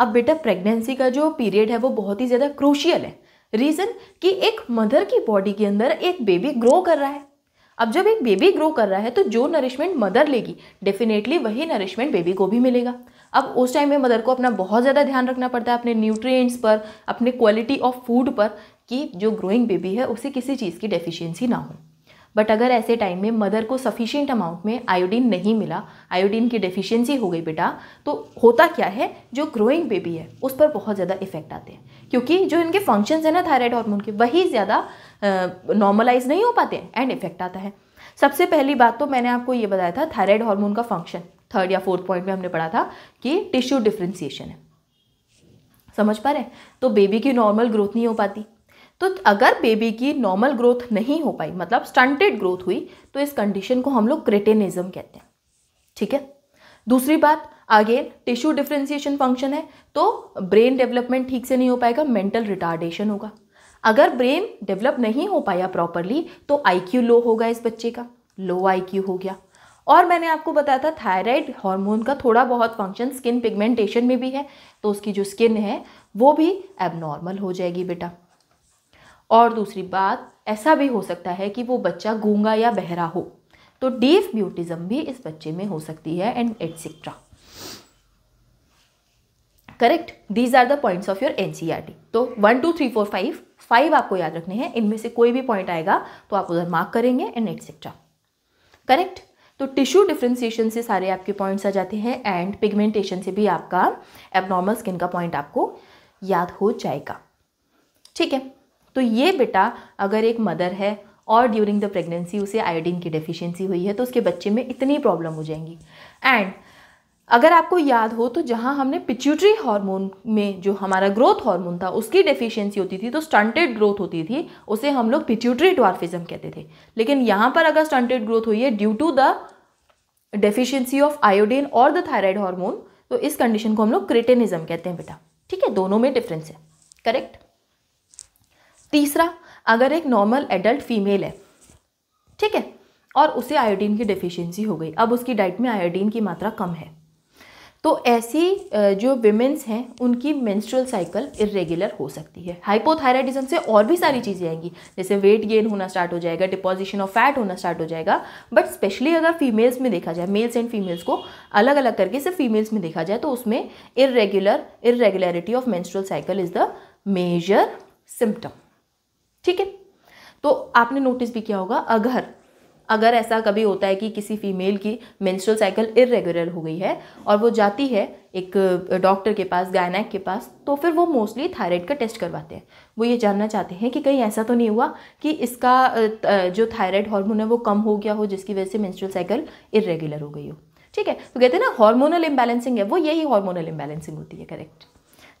अब बेटा प्रेगनेंसी का जो पीरियड है वो बहुत ही ज़्यादा क्रूशियल है रीज़न कि एक मदर की बॉडी के अंदर एक बेबी ग्रो कर रहा है अब जब एक बेबी ग्रो कर रहा है तो जो नरिशमेंट मदर लेगी डेफिनेटली वही नरिशमेंट बेबी को भी मिलेगा अब उस टाइम में मदर को अपना बहुत ज़्यादा ध्यान रखना पड़ता है अपने न्यूट्रिएंट्स पर अपने क्वालिटी ऑफ फूड पर कि जो ग्रोइंग बेबी है उसे किसी चीज़ की डेफिशिएंसी ना हो बट अगर ऐसे टाइम में मदर को सफिशियंट अमाउंट में आयोडीन नहीं मिला आयोडीन की डेफिशिएंसी हो गई बेटा तो होता क्या है जो ग्रोइंग बेबी है उस पर बहुत ज़्यादा इफेक्ट आते हैं क्योंकि जो इनके फंक्शंस हैं ना थायराइड हार्मोन के वही ज़्यादा नॉर्मलाइज नहीं हो पाते एंड इफेक्ट आता है सबसे पहली बात तो मैंने आपको ये बताया था थायराइड हार्मोन का फंक्शन थर्ड या फोर्थ पॉइंट में हमने पढ़ा था कि टिश्यू डिफ्रेंसिएशन है समझ पा रहे तो बेबी की नॉर्मल ग्रोथ नहीं हो पाती तो अगर बेबी की नॉर्मल ग्रोथ नहीं हो पाई मतलब स्टंटेड ग्रोथ हुई तो इस कंडीशन को हम लोग क्रेटेनिज्म कहते हैं ठीक है दूसरी बात अगेन टिश्यू डिफ्रेंसिएशन फंक्शन है तो ब्रेन डेवलपमेंट ठीक से नहीं हो पाएगा मेंटल रिटार्डेशन होगा अगर ब्रेन डेवलप नहीं हो पाया प्रॉपरली तो आईक्यू लो होगा इस बच्चे का लो आईक्यू हो गया और मैंने आपको बताया था थायराइड हार्मोन का थोड़ा बहुत फंक्शन स्किन पिगमेंटेशन में भी है तो उसकी जो स्किन है वो भी एबनॉर्मल हो जाएगी बेटा और दूसरी बात ऐसा भी हो सकता है कि वो बच्चा गूंगा या बहरा हो तो डेफ ब्यूटिज्म भी इस बच्चे में हो सकती है and etcetera correct these are the points of your N C R T तो one two three four five five आपको याद रखने हैं इनमें से कोई भी पॉइंट आएगा तो आप उधर मार्क करेंगे एंड एटसेट्रा करेक्ट तो टिश्यू डिफ्रेंसिएशन से सारे आपके पॉइंट्स आ जाते हैं एंड पिगमेंटेशन से भी आपका एबनॉर्मल स्किन का पॉइंट आपको याद हो जाएगा ठीक है तो ये बेटा अगर एक मदर है और ड्यूरिंग द प्रेगनेंसी उसे आयोडीन की डेफिशिएंसी हुई है तो उसके बच्चे में इतनी प्रॉब्लम हो जाएंगी एंड अगर आपको याद हो तो जहाँ हमने पिच्यूटरी हार्मोन में जो हमारा ग्रोथ हार्मोन था उसकी डेफिशिएंसी होती थी तो स्टंटेड ग्रोथ होती थी उसे हम लोग पिच्यूटरी ड्वार्फिज्म कहते थे लेकिन यहाँ पर अगर स्टंटेड ग्रोथ हुई है due to the deficiency of iodine और द थायराइड हार्मोन तो इस कंडीशन को हम लोग क्रिटेनिज्म कहते हैं बेटा ठीक है दोनों में डिफरेंस है करेक्ट तीसरा अगर एक नॉर्मल एडल्ट फीमेल है ठीक है और उसे आयोडीन की डिफिशियंसी हो गई अब उसकी डाइट में आयोडीन की मात्रा कम है तो ऐसी जो विमेंस हैं उनकी मेंस्ट्रुअल साइकिल इरेगुलर हो सकती है हाइपोथायराइडिज्म से और भी सारी चीज़ें आएंगी जैसे वेट गेन होना स्टार्ट हो जाएगा डिपोजिशन ऑफ फैट होना स्टार्ट हो जाएगा बट स्पेशली अगर फीमेल्स में देखा जाए मेल्स एंड फीमेल्स को अलग अलग करके सिर्फ फीमेल्स में देखा जाए तो उसमें irregular irregularity of menstrual cycle is the major symptom ठीक है तो आपने नोटिस भी किया होगा अगर अगर ऐसा कभी होता है कि किसी फीमेल की मेंस्ट्रुअल साइकिल इरेगुलर हो गई है और वो जाती है एक डॉक्टर के पास गायनैक के पास तो फिर वो मोस्टली थायराइड का टेस्ट करवाते हैं वो ये जानना चाहते हैं कि कहीं ऐसा तो नहीं हुआ कि इसका जो थायराइड हार्मोन है वो कम हो गया हो जिसकी वजह से मेंस्ट्रुअल साइकिल इरेगुलर हो गई हो ठीक है तो कहते हैं ना हार्मोनल इम्बैलेंसिंग है वो यही हार्मोनल इम्बैलेंसिंग होती है करेक्ट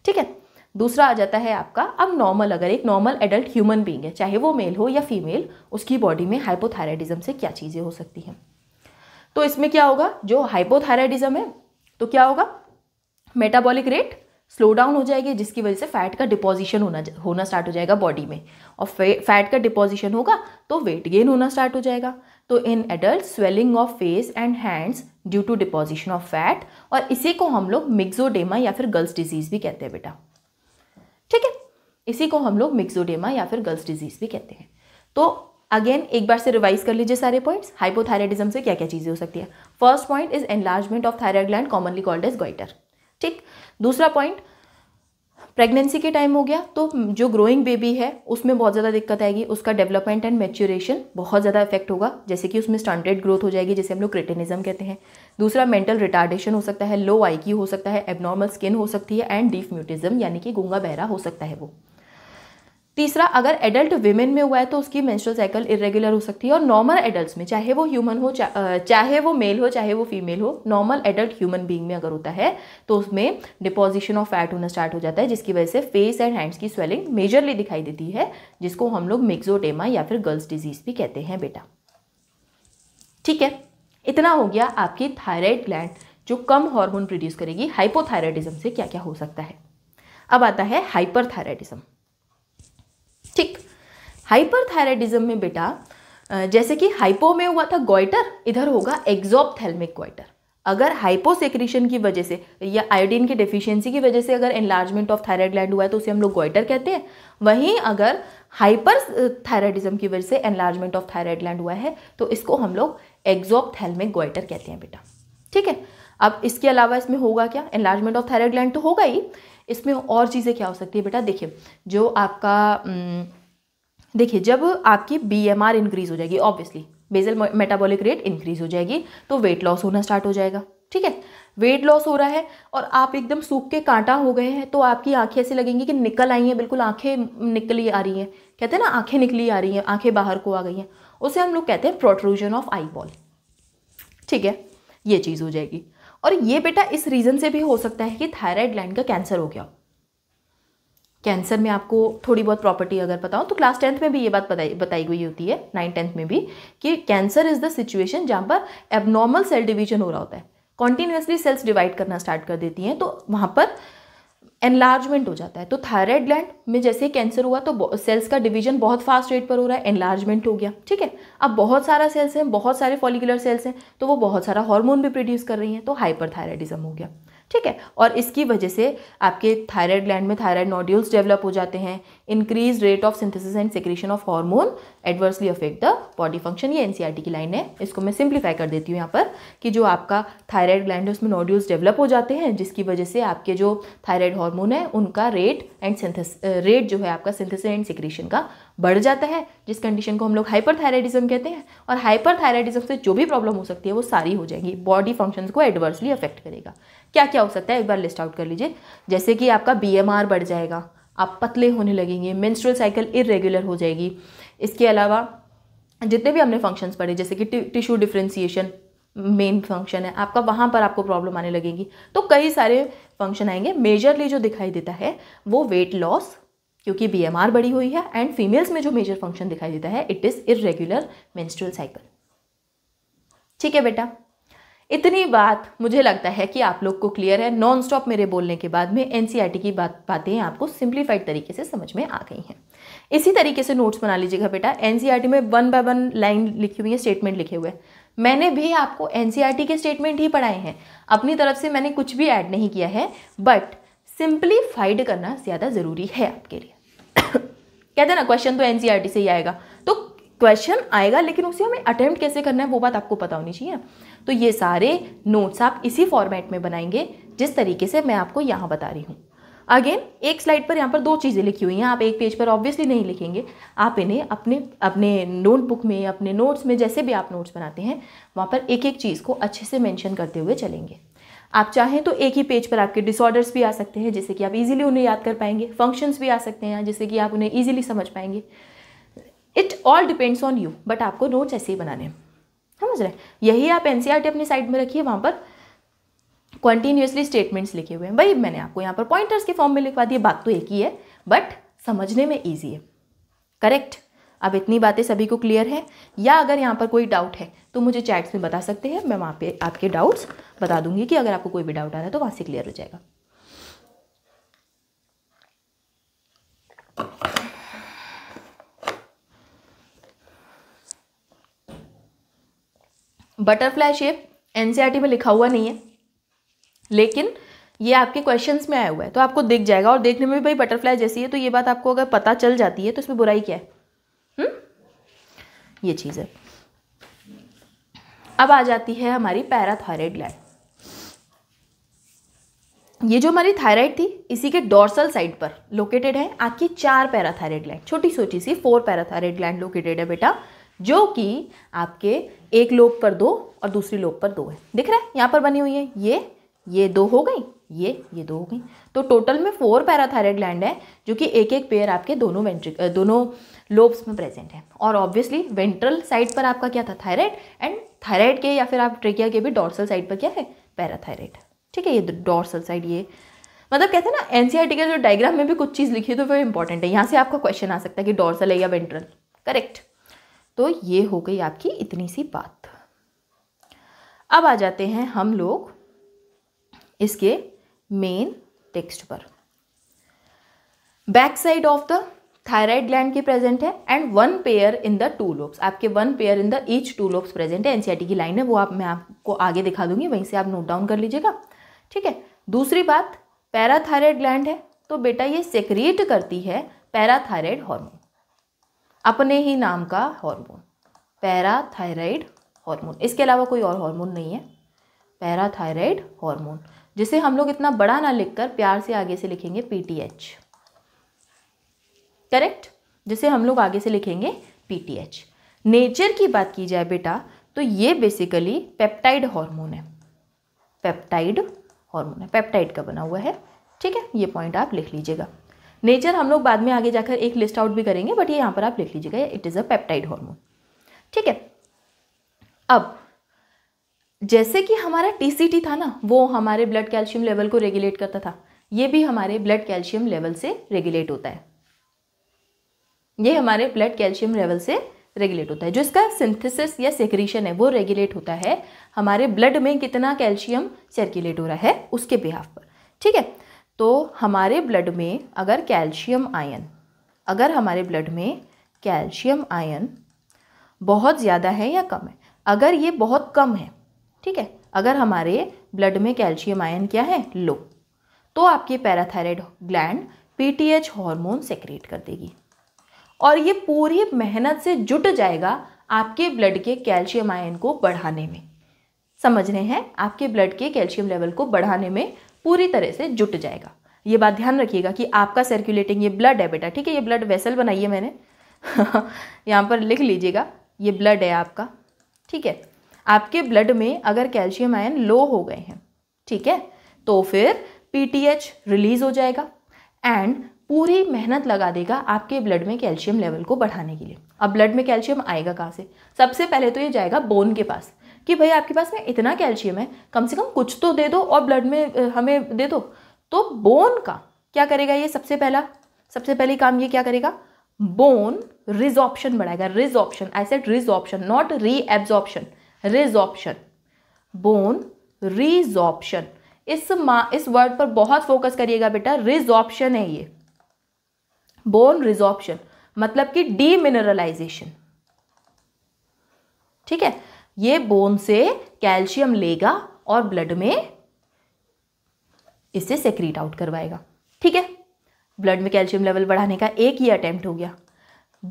ठीक है दूसरा आ जाता है आपका अब नॉर्मल अगर एक नॉर्मल एडल्ट ह्यूमन बींग है चाहे वो मेल हो या फीमेल उसकी बॉडी में हाइपोथायराइडिज्म से क्या चीज़ें हो सकती हैं तो इसमें क्या होगा जो हाइपोथायराइडिज्म है तो क्या होगा मेटाबॉलिक रेट स्लो डाउन हो जाएगी जिसकी वजह से फैट का डिपोजिशन होना होना स्टार्ट हो जाएगा बॉडी में और फैट का डिपोजिशन होगा तो वेट गेन होना स्टार्ट हो जाएगा तो in adult swelling of face and hands due to deposition of fat और इसी को हम लोग मिक्सोडेमा या फिर गर्ल्स डिजीज भी कहते हैं बेटा ठीक है इसी को हम लोग मिक्सोडेमा या फिर गर्ल्स डिजीज भी कहते हैं तो अगेन एक बार से रिवाइज कर लीजिए सारे पॉइंट्स हाइपोथायराइडिज्म से क्या क्या चीज़ें हो सकती है first point is enlargement of thyroid gland commonly called as goitre ठीक दूसरा पॉइंट प्रेगनेंसी के टाइम हो गया तो जो ग्रोइंग बेबी है उसमें बहुत ज़्यादा दिक्कत आएगी उसका डेवलपमेंट एंड मेच्योरेशन बहुत ज़्यादा इफेक्ट होगा जैसे कि उसमें स्टैंडर्ड ग्रोथ हो जाएगी जैसे हम लोग क्रिटेनिज्म कहते हैं दूसरा मेंटल रिटार्डेशन हो सकता है लो आई हो सकता है एबनॉर्मल स्किन हो सकती है एंड डीफ म्यूटिज्म यानी कि गुंगा बहरा हो सकता है वो तीसरा अगर एडल्ट वीमेन में हुआ है तो उसकी मेंस्ट्रुअल साइकिल इरेगुलर हो सकती है और नॉर्मल एडल्ट में चाहे वो ह्यूमन हो चा, चाहे वो मेल हो चाहे वो फीमेल हो नॉर्मल एडल्ट ह्यूमन बीइंग में अगर होता है तो उसमें डिपोजिशन ऑफ फैट होना स्टार्ट हो जाता है जिसकी वजह से फेस एंड हैंड्स की स्वेलिंग मेजरली दिखाई देती है जिसको हम लोग मिक्सोटेमा या फिर गर्ल्स डिजीज भी कहते हैं बेटा ठीक है इतना हो गया आपकी थायराइड ग्लैंड जो कम हार्मोन प्रोड्यूस करेगी हाइपोथायराइडिज्म से क्या क्या हो सकता है अब आता है हाइपरथायराइडिज्म ठीक हाइपरथायराइडिज्म में बेटा जैसे कि हाइपो में हुआ था गोइटर इधर होगा थेलमिक गोइटर अगर हाइपोसेक्रीशन की वजह से या आयोडीन की डिफिशियंसी की वजह से अगर एनलार्जमेंट ऑफ थायराइड ग्लैंड हुआ है तो उसे हम लोग गोइटर कहते हैं वहीं अगर हाइपर थायराइडिज्म की वजह से एनलार्जमेंट ऑफ थायराइड ग्लैंड हुआ है तो इसको हम लोग एक्जोपथैलमिक गोइटर कहते हैं बेटा ठीक है अब इसके अलावा इसमें होगा क्या एनलार्जमेंट ऑफ थायराइड ग्लैंड तो होगा ही इसमें और चीज़ें क्या हो सकती है बेटा देखिए जो आपका देखिए जब आपकी बी एम आर इंक्रीज़ हो जाएगी obviously basal metabolic rate increase हो जाएगी तो वेट लॉस होना स्टार्ट हो जाएगा ठीक है वेट लॉस हो रहा है और आप एकदम सूख के कांटा हो गए हैं तो आपकी आंखें ऐसी लगेंगी कि निकल आई हैं बिल्कुल आंखें निकली आ रही हैं कहते हैं ना आंखें निकली आ रही हैं आंखें बाहर को आ गई हैं उसे हम लोग कहते हैं प्रोट्रूजन ऑफ आई बॉल ठीक है ये चीज़ हो जाएगी और ये बेटा इस रीज़न से भी हो सकता है कि थायराइड ग्लैंड का कैंसर हो गया कैंसर में आपको थोड़ी बहुत प्रॉपर्टी अगर बताऊँ तो क्लास टेंथ में भी ये बात बताई बताई गई होती है नाइन टेंथ में भी कि कैंसर इज़ द सिचुएशन जहाँ पर एबनॉर्मल सेल डिवीजन हो रहा होता है कॉन्टिन्यूसली सेल्स डिवाइड करना स्टार्ट कर देती हैं तो वहाँ पर एनलार्जमेंट हो जाता है तो थायराइड ग्लैंड में जैसे कैंसर हुआ तो सेल्स का डिवीजन बहुत फास्ट रेट पर हो रहा है एनलार्जमेंट हो गया ठीक है अब बहुत सारा सेल्स हैं बहुत सारे फॉलिकुलर सेल्स हैं तो वो बहुत सारा हार्मोन भी प्रोड्यूस कर रही हैं तो हाइपर हो गया ठीक है और इसकी वजह से आपके थायराइड ग्लैंड में थायराइड नोड्यूल्स डेवलप हो जाते हैं increase rate of synthesis and secretion of hormone adversely affect the body function ये एनसीईआरटी e की लाइन है इसको मैं सिंप्लीफाई कर देती हूँ यहाँ पर कि जो आपका थायराइड ग्लैंड है उसमें नोड्यूल्स डेवलप हो जाते हैं जिसकी वजह से आपके जो थायराइड हॉर्मोन है उनका रेट एंड सिंथेस रेट जो है आपका सिंथेसिस एंड सिक्रेशन का बढ़ जाता है जिस कंडीशन को हम लोग हाइपरथायराइडिज्म कहते हैं और हाइपरथायराइडिज्म से जो भी प्रॉब्लम हो सकती है वो सारी हो जाएगी बॉडी फंक्शंस को एडवर्सली अफेक्ट करेगा क्या क्या हो सकता है एक बार लिस्ट आउट कर लीजिए जैसे कि आपका बी बढ़ जाएगा आप पतले होने लगेंगे मेंस्ट्रुअल साइकिल इरेगुलर हो जाएगी इसके अलावा जितने भी हमने फंक्शंस पढ़े जैसे कि टिश्यू डिफ्रेंसीशन मेन फंक्शन है आपका वहाँ पर आपको प्रॉब्लम आने लगेगी तो कई सारे फंक्शन आएंगे मेजरली जो दिखाई देता है वो वेट लॉस क्योंकि बी बढ़ी हुई है एंड फीमेल्स में जो मेजर फंक्शन दिखाई देता है it is irregular menstrual cycle ठीक है बेटा इतनी बात मुझे लगता है कि आप लोग को क्लियर है नॉन स्टॉप मेरे बोलने के बाद में एन e की बात बातें आपको सिंप्लीफाइड तरीके से समझ में आ गई हैं इसी तरीके से नोट्स बना लीजिएगा बेटा एन e में वन बाय वन लाइन लिखी हुई है स्टेटमेंट लिखे हुए मैंने भी आपको एन e के स्टेटमेंट ही पढ़ाए हैं अपनी तरफ से मैंने कुछ भी ऐड नहीं किया है बट सिंप्लीफाइड करना ज़्यादा ज़रूरी है आपके लिए कहते हैं ना क्वेश्चन तो एन e से ही आएगा तो क्वेश्चन आएगा लेकिन उसे हमें अटैम्प्ट कैसे करना है वो बात आपको पता होनी चाहिए तो ये सारे नोट्स आप इसी फॉर्मेट में बनाएंगे जिस तरीके से मैं आपको यहाँ बता रही हूँ अगेन एक स्लाइड पर यहाँ पर दो चीज़ें लिखी हुई हैं आप एक पेज पर ऑब्वियसली नहीं लिखेंगे आप इन्हें अपने अपने नोटबुक में अपने नोट्स में जैसे भी आप नोट्स बनाते हैं वहाँ पर एक एक चीज़ को अच्छे से मेंशन करते हुए चलेंगे आप चाहें तो एक ही पेज पर आपके डिसऑर्डर्स भी आ सकते हैं जिससे कि आप इजीली उन्हें याद कर पाएंगे फंक्शंस भी आ सकते हैं जिससे कि आप उन्हें इजीली समझ पाएंगे it all depends on you but आपको नोट्स ऐसे ही बनाने समझ रहे हैं यही आप एन अपनी साइड में रखिए वहाँ पर कॉन्टीन्यूसली स्टेटमेंट्स लिखे हुए हैं भाई मैंने आपको यहाँ पर पॉइंटर्स के फॉर्म में लिखवा दिए बात तो एक ही है बट समझने में ईजी है करेक्ट अब इतनी बातें सभी को क्लियर है या अगर यहाँ पर कोई डाउट है तो मुझे चैट्स में बता सकते हैं मैं वहाँ पे आपके डाउट्स बता दूंगी कि अगर आपको कोई भी डाउट आ रहा है तो वहाँ से क्लियर हो जाएगा बटरफ्लाई शेप एनसीईआरटी में लिखा हुआ नहीं है लेकिन ये आपके क्वेश्चन में आया हुआ है तो आपको दिख जाएगा और देखने में भी भाई बटरफ्लाई जैसी है तो ये बात आपको अगर पता चल जाती है तो इसमें बुराई क्या है ये चीज़ है अब आ जाती है हमारी पैराथायरॉयड ग्लैंड ये जो हमारी थायराइड थी इसी के डोर्सल साइड पर लोकेटेड है आपकी चार पैराथायरॉयड ग्लैंड छोटी छोटी सी फोर पैराथायरॉयड ग्लैंड लोकेटेड है बेटा जो कि आपके एक लोब पर दो और दूसरी लोब पर दो है दिख रहा है यहाँ पर बनी हुई है ये ये दो हो गई ये ये दो हो गई तो टोटल में फोर पैराथायरॉयड ग्लैंड है जो कि एक एक पेयर आपके दोनों वेंट्रिक दोनों लोब्स में प्रेजेंट है और ऑब्वियसली वेंट्रल साइड पर आपका क्या था थायराइड एंड थायराइड के या फिर आप ट्रेकिया के भी डॉर्सल साइड पर क्या है पैराथायराइड ठीक है ये डॉर्सल साइड ये मतलब कहते हैं ना एनसीईआरटी e के जो डायग्राम में भी कुछ चीज़ लिखी है तो वो इंपॉर्टेंट है यहाँ से आपका क्वेश्चन आ सकता है कि डॉर्सल है या वेंट्रल करेक्ट तो ये हो गई आपकी इतनी सी बात अब आ जाते हैं हम लोग इसके मेन टेक्स्ट पर back side of the thyroid gland की प्रेजेंट है and one pair in the two lobes आपके one pair in the each two lobes present है एनसीआरटी e की लाइन है वो आप मैं आपको आगे दिखा दूंगी वहीं से आप नोट डाउन कर लीजिएगा ठीक है दूसरी बात पैराथायराइड ग्लैंड है तो बेटा ये सेक्रिएट करती है पैराथायराइड हार्मोन अपने ही नाम का हार्मोन पैराथायराइड हार्मोन इसके अलावा कोई और हार्मोन नहीं है पैराथायराइड हार्मोन जिसे हम लोग इतना बड़ा ना लिखकर प्यार से आगे से लिखेंगे पीटीएच करेक्ट जिसे हम लोग आगे से लिखेंगे पीटीएच नेचर की बात की जाए बेटा तो ये बेसिकली पेप्टाइड हार्मोन है पेप्टाइड हार्मोन है पेप्टाइड का बना हुआ है ठीक है ये पॉइंट आप लिख लीजिएगा नेचर हम लोग बाद में आगे जाकर एक लिस्ट आउट भी करेंगे बट ये यहाँ पर आप लिख लीजिएगा it is a peptide hormone ठीक है अब जैसे कि हमारा टीसीटी था ना वो हमारे ब्लड कैल्शियम लेवल को रेगुलेट करता था ये भी हमारे ब्लड कैल्शियम लेवल से रेगुलेट होता है ये हमारे ब्लड कैल्शियम लेवल से रेगुलेट होता है जो इसका सिंथेसिस या सेक्रीशन है वो रेगुलेट होता है हमारे ब्लड में कितना कैल्शियम सर्कुलेट हो रहा है उसके बिहाफ पर ठीक है तो हमारे ब्लड में अगर कैल्शियम आयन अगर हमारे ब्लड में कैल्शियम आयन बहुत ज़्यादा है या कम है अगर ये बहुत कम है ठीक है अगर हमारे ब्लड में कैल्शियम आयन क्या है लो तो आपकी parathyroid gland PTH hormone secrete कर देगी और ये पूरी मेहनत से जुट जाएगा आपके ब्लड के कैल्शियम आयन को बढ़ाने में समझ रहे हैं आपके ब्लड के कैल्शियम लेवल को बढ़ाने में पूरी तरह से जुट जाएगा ये बात ध्यान रखिएगा कि आपका सर्कुलेटिंग ये ब्लड है बेटा ठीक है ये ब्लड वेसल बनाइए मैंने (laughs) यहाँ पर लिख लीजिएगा ये ब्लड है आपका ठीक है आपके ब्लड में अगर कैल्शियम आयन लो हो गए हैं ठीक है तो फिर पी रिलीज हो जाएगा एंड पूरी मेहनत लगा देगा आपके ब्लड में कैल्शियम लेवल को बढ़ाने के लिए अब ब्लड में कैल्शियम आएगा कहाँ से सबसे पहले तो ये जाएगा बोन के पास कि भाई आपके पास में इतना कैल्शियम है कम से कम कुछ तो दे दो और ब्लड में हमें दे दो तो बोन का क्या करेगा ये सबसे पहला सबसे पहले काम ये क्या करेगा बोन रिजॉप्शन बढ़ाएगा resorption I said resorption not re absorption resorption bone resorption इस मा इस वर्ड पर बहुत फोकस करिएगा बेटा रिजॉप्शन है ये बोन रिजॉर्प्शन मतलब कि डीमिनरलाइजेशन ठीक है ये बोन से कैल्शियम लेगा और ब्लड में इसे सेक्रीट आउट करवाएगा ठीक है ब्लड में कैल्शियम लेवल बढ़ाने का एक ही अटैम्प्ट हो गया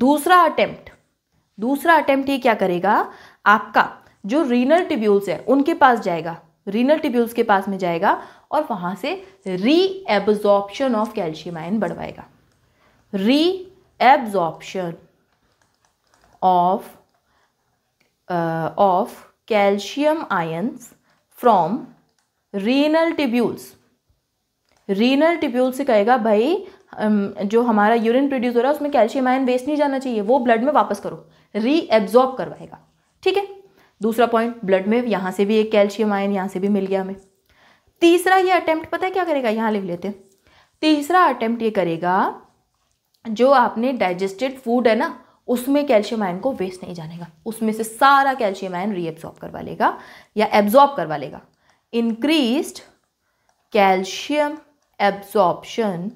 दूसरा अटेम्प्ट दूसरा अटेम्प्ट ये क्या करेगा आपका जो रीनल टिब्यूल्स है उनके पास जाएगा रीनल टिब्यूल्स के पास में जाएगा और वहां से re absorption of calcium ion बढ़वाएगा reabsorption of of calcium calcium from renal tubules renal tubule से कहेगा भाई जो हमारा यूरिन प्रोड्यूस हो रहा है उसमें कैल्शियम आयन वेस्ट नहीं जाना चाहिए वो ब्लड में वापस करो रीएब्जॉर्ब करवाएगा ठीक है दूसरा पॉइंट ब्लड में यहाँ से भी एक कैल्शियम आयन यहाँ से भी मिल गया हमें तीसरा ये अटेम्प्ट पता है क्या करेगा यहाँ लिख लेते हैं तीसरा अटेम्प्ट ये करेगा जो आपने डाइजेस्टेड फूड है ना उसमें कैल्शियम आयन को वेस्ट नहीं जानेगा उसमें से सारा कैल्शियम आयन रीएब्जॉर्ब करवा लेगा या एब्जॉर्ब करवा लेगा increased calcium absorption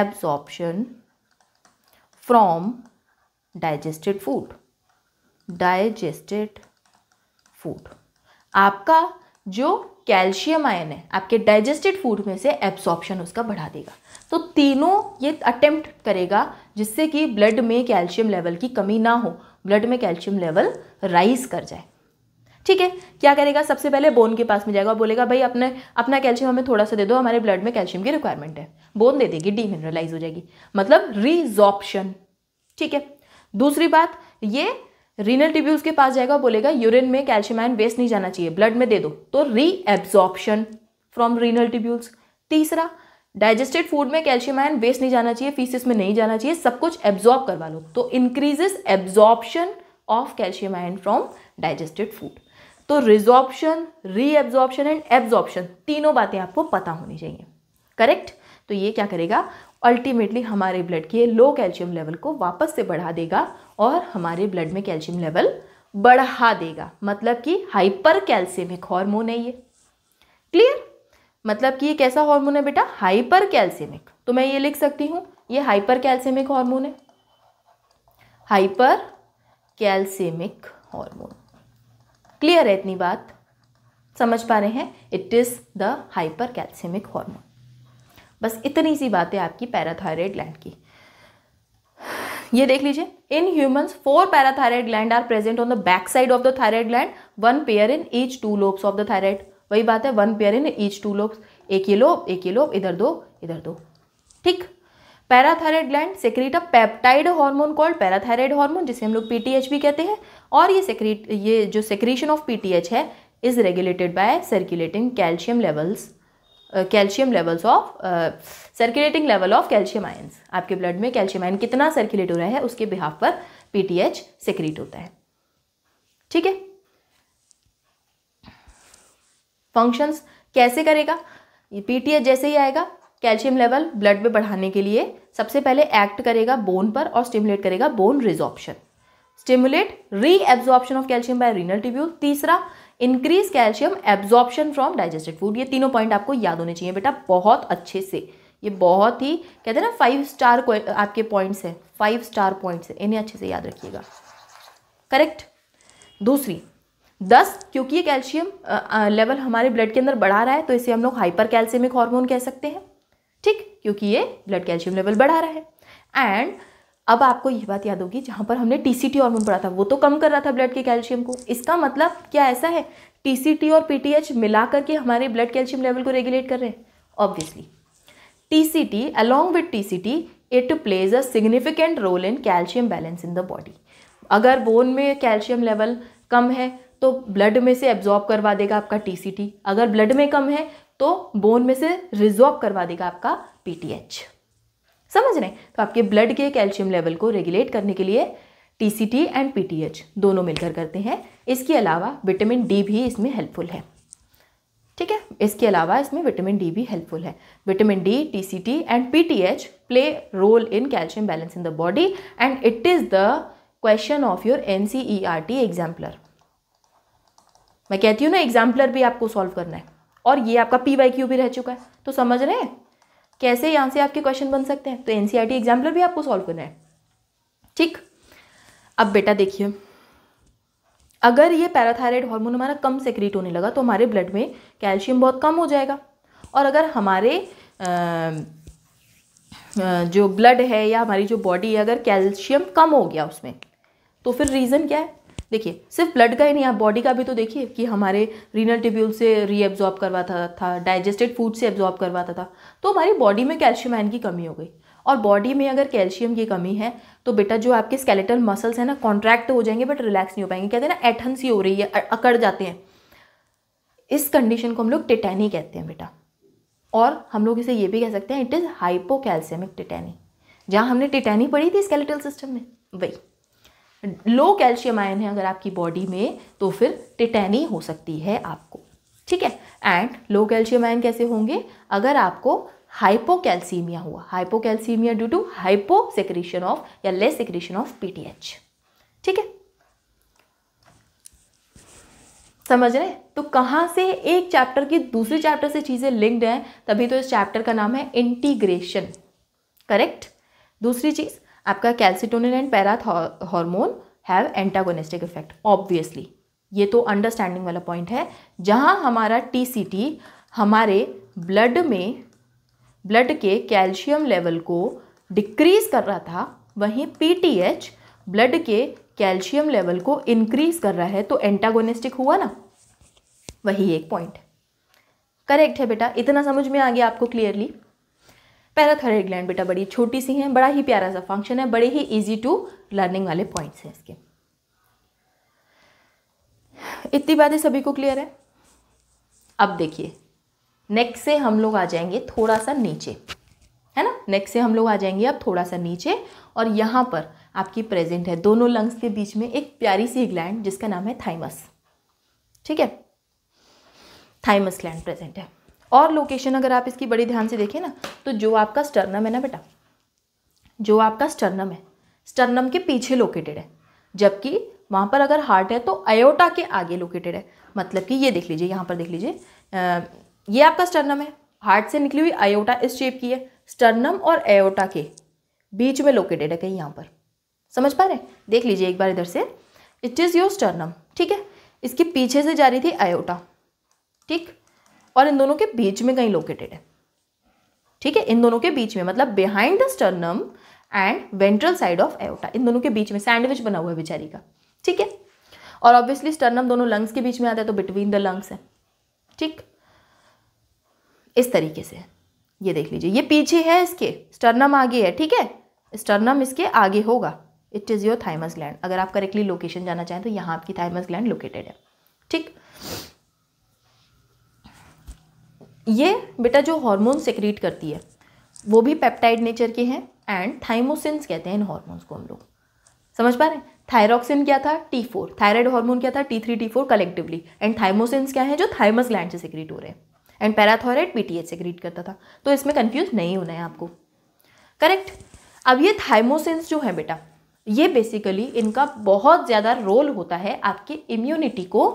absorption from digested food digested food आपका जो कैल्शियम आयन है आपके डाइजेस्टेड फूड में से एब्सॉर्प्शन उसका बढ़ा देगा तो तीनों ये अटेम्प्ट करेगा जिससे कि ब्लड में कैल्शियम लेवल की कमी ना हो ब्लड में कैल्शियम लेवल राइज कर जाए ठीक है क्या करेगा सबसे पहले बोन के पास में जाएगा और बोलेगा भाई अपने अपना कैल्शियम हमें थोड़ा सा दे दो हमारे ब्लड में कैल्शियम की रिक्वायरमेंट है बोन दे देगी डीमिनरलाइज हो जाएगी मतलब रिजॉप्शन ठीक है दूसरी बात ये रीनल टिब्यूज के पास जाएगा बोलेगा यूरिन में कैल्शियम आयन वेस्ट नहीं जाना चाहिए ब्लड में दे दो तो रीएब्जॉर्प्शन फ्रॉम रीनल टिब्यूल्स तीसरा डाइजेस्टेड फूड में कैल्शियम आयन वेस्ट नहीं जाना चाहिए फीसिस में नहीं जाना चाहिए सब कुछ एब्जॉर्ब करवा लो तो increases absorption of calcium ion from digested food तो रिजॉर्प्शन रीएब्जॉर्प्शन एंड एब्जॉर्प्शन तीनों बातें आपको पता होनी चाहिए करेक्ट तो ये क्या करेगा अल्टीमेटली हमारे ब्लड के लो कैल्शियम लेवल को वापस से बढ़ा देगा और हमारे ब्लड में कैल्शियम लेवल बढ़ा देगा मतलब कि हाइपर कैल्शियमिक हॉर्मोन है ये क्लियर मतलब कि ये कैसा हार्मोन है बेटा हाइपर कैल्सियमिक तो मैं ये लिख सकती हूँ ये हाइपर कैल्सियमिक हार्मोन है हाइपर कैल्सियमिक हार्मोन क्लियर है इतनी बात समझ पा रहे हैं it is the hypercalcemic hormone बस इतनी सी बात है आपकी पैराथायरॉयड ग्लैंड की ये देख लीजिए in humans four parathyroid gland are present on the back side of the thyroid gland one pair in each two lobes of the thyroid वही बात है one pair in each two lobe एक ये lobe एक ये lobe इधर दो इधर दो ठीक parathyroid gland secrete a peptide hormone called parathyroid hormone जिसे हम लोग पीटीएच भी कहते हैं और ये सेक्रेट ये जो सेक्रेशन ऑफ पीटीएच है is regulated by circulating calcium levels calcium levels of circulating level of calcium ions आपके ब्लड में कैल्शियम आयन कितना सर्कुलेट हो रहा है उसके बिहाफ पर पीटीएच सेक्रेट होता है ठीक है फंक्शंस कैसे करेगा ये पीटीएच जैसे ही आएगा कैल्शियम लेवल ब्लड में बढ़ाने के लिए सबसे पहले एक्ट करेगा बोन पर और स्टिमुलेट करेगा bone resorption stimulate reabsorption of calcium by renal tubule तीसरा increase calcium absorption from digested food ये तीनों पॉइंट आपको याद होने चाहिए बेटा बहुत अच्छे से ये बहुत ही कहते हैं ना फाइव स्टार आपके पॉइंट्स हैं फाइव स्टार पॉइंट्स हैं इन्हें अच्छे से याद रखिएगा करेक्ट दूसरी दस क्योंकि ये कैल्शियम लेवल हमारे ब्लड के अंदर बढ़ा रहा है तो इसे हम लोग हाइपर कैल्शियमिक हॉर्मोन कह सकते हैं ठीक क्योंकि ये ब्लड कैल्शियम लेवल बढ़ा रहा है एंड अब आपको ये बात याद होगी जहाँ पर हमने टी सी टी हॉर्मोन पढ़ा था वो तो कम कर रहा था ब्लड के कैल्शियम को इसका मतलब क्या ऐसा है टी सी टी और पी टी एच मिला करके हमारे ब्लड कैल्शियम लेवल को रेगुलेट कर रहे हैं obviously T C T along with T C T it plays a significant role in calcium balance in the body अगर बोन में कैल्शियम लेवल कम है तो ब्लड में से एब्जॉर्ब करवा देगा आपका टी अगर ब्लड में कम है तो बोन में से रिजॉर्ब करवा देगा आपका पी समझ रहे तो आपके ब्लड के कैल्शियम लेवल को रेगुलेट करने के लिए टी एंड एच दोनों मिलकर करते हैं इसके अलावा विटामिन डी भी इसमें हेल्पफुल है ठीक है इसके अलावा इसमें विटामिन डी भी हेल्पफुल है vitamin D T and H play role in calcium balance in the body and it is the question of your N C E R T exemplar मैं कहती हूँ ना एग्जाम्पलर भी आपको सॉल्व करना है और ये आपका पी वाई क्यू भी रह चुका है तो समझ रहे हैं कैसे यहाँ से आपके क्वेश्चन बन सकते हैं तो एन सी एग्जाम्पलर भी आपको सॉल्व करना है ठीक अब बेटा देखिए अगर ये पैराथायराइड हार्मोन हमारा कम सेक्रेट होने लगा तो हमारे ब्लड में कैल्शियम बहुत कम हो जाएगा और अगर हमारे जो ब्लड है या हमारी जो बॉडी है अगर कैल्शियम कम हो गया उसमें तो फिर रीज़न क्या है देखिए सिर्फ ब्लड का ही नहीं आप बॉडी का भी तो देखिए कि हमारे रीनल ट्यूब्यूल से रीएब्जॉर्ब करवाता था डाइजेस्टेड फूड से एब्जॉर्ब करवाता था तो हमारी बॉडी में कैल्शियम आयन की कमी हो गई और बॉडी में अगर कैल्शियम की कमी है तो बेटा जो आपके स्केलेटल मसल्स हैं ना कॉन्ट्रैक्ट हो जाएंगे बट रिलैक्स नहीं हो पाएंगे कहते हैं ना एठन सी हो रही है अकड़ जाते हैं इस कंडीशन को हम लोग टिटैनी कहते हैं बेटा और हम लोग इसे ये भी कह सकते हैं इट इज़ हाइपोकैल्सियमिक टिटैनी जहाँ हमने टिटैनी पढ़ी थी स्केलेटल सिस्टम में वही लो कैल्शियम आयन है अगर आपकी बॉडी में तो फिर टिटैनी हो सकती है आपको ठीक है एंड लो कैल्शियम आयन कैसे होंगे अगर आपको हाइपोकैल्सीमिया हुआ hypocalcemia due to hypo secretion of या लेस सेक्रेशन ऑफ पीटीएच ठीक है समझ रहे तो कहाँ से एक चैप्टर की दूसरे चैप्टर से चीज़ें लिंक्ड हैं तभी तो इस चैप्टर का नाम है इंटीग्रेशन करेक्ट दूसरी चीज़ आपका calcitonin and parathyroid hormone have antagonistic effect obviously ये तो अंडरस्टैंडिंग वाला पॉइंट है जहाँ हमारा टी हमारे ब्लड में ब्लड के कैल्शियम लेवल को डिक्रीज़ कर रहा था वहीं पी ब्लड के कैल्शियम लेवल को इंक्रीज़ कर रहा है तो एंटागोनिस्टिक हुआ ना वही एक पॉइंट करेक्ट है बेटा इतना समझ में आ गया आपको क्लियरली पैराथायरॉयड ग्लैंड बेटा बड़ी छोटी सी है बड़ा ही प्यारा सा फंक्शन है बड़े ही ईजी टू लर्निंग वाले पॉइंट्स हैं इसके इतनी बातें सभी को क्लियर है अब देखिए नेक से हम लोग आ जाएंगे थोड़ा सा नीचे है ना नेक से हम लोग आ जाएंगे अब थोड़ा सा नीचे और यहाँ पर आपकी प्रेजेंट है दोनों लंग्स के बीच में एक प्यारी सी ग्लैंड जिसका नाम है थाइमस ठीक है थाइमस ग्लैंड प्रेजेंट है और लोकेशन अगर आप इसकी बड़ी ध्यान से देखें ना तो जो आपका स्टर्नम है ना बेटा जो आपका स्टर्नम है स्टर्नम के पीछे लोकेटेड है जबकि वहाँ पर अगर हार्ट है तो अयोटा के आगे लोकेटेड है मतलब कि ये देख लीजिए यहाँ पर देख लीजिए ये आपका स्टर्नम है हार्ट से निकली हुई अयोटा इस शेप की है स्टर्नम और एयोटा के बीच में लोकेटेड है कहीं यहाँ पर समझ पा रहे देख लीजिए एक बार इधर से इट इज़ योर स्टर्नम ठीक है इसके पीछे से जा रही थी अयोटा ठीक और इन दोनों के बीच में कहीं लोकेटेड है ठीक है इन दोनों के बीच में मतलब behind the sternum and ventral side of aorta इन दोनों के बीच में सैंडविच बना हुआ है बेचारी का ठीक है और ऑब्वियसली स्टर्नम दोनों लंग्स के बीच में आता है तो बिटवीन द लंग्स है ठीक इस तरीके से ये देख लीजिए ये पीछे है इसके स्टर्नम आगे है ठीक है स्टर्नम इसके आगे होगा it is your thymus gland अगर आप करेक्टली लोकेशन जाना चाहें तो यहाँ आपकी थाइमस ग्लैंड लोकेटेड है ठीक ये बेटा जो हार्मोन सेक्रेट करती है वो भी पेप्टाइड नेचर के हैं एंड थाइमोसिन कहते हैं इन हॉर्मोन्स को हम लोग समझ पा रहे हैं थायरॉक्सिन क्या था टी फोर थायराइड हार्मोन क्या था T three T four collectively and thymosins क्या है जो थाइमस ग्लैंड से सिक्रीट हो रहे हैं एंड पैराथॉराइड एच सिक्रीट करता था तो इसमें कन्फ्यूज नहीं होना है आपको करेक्ट अब ये थाइमोसिन्स जो है बेटा ये बेसिकली इनका बहुत ज़्यादा रोल होता है आपके इम्यूनिटी को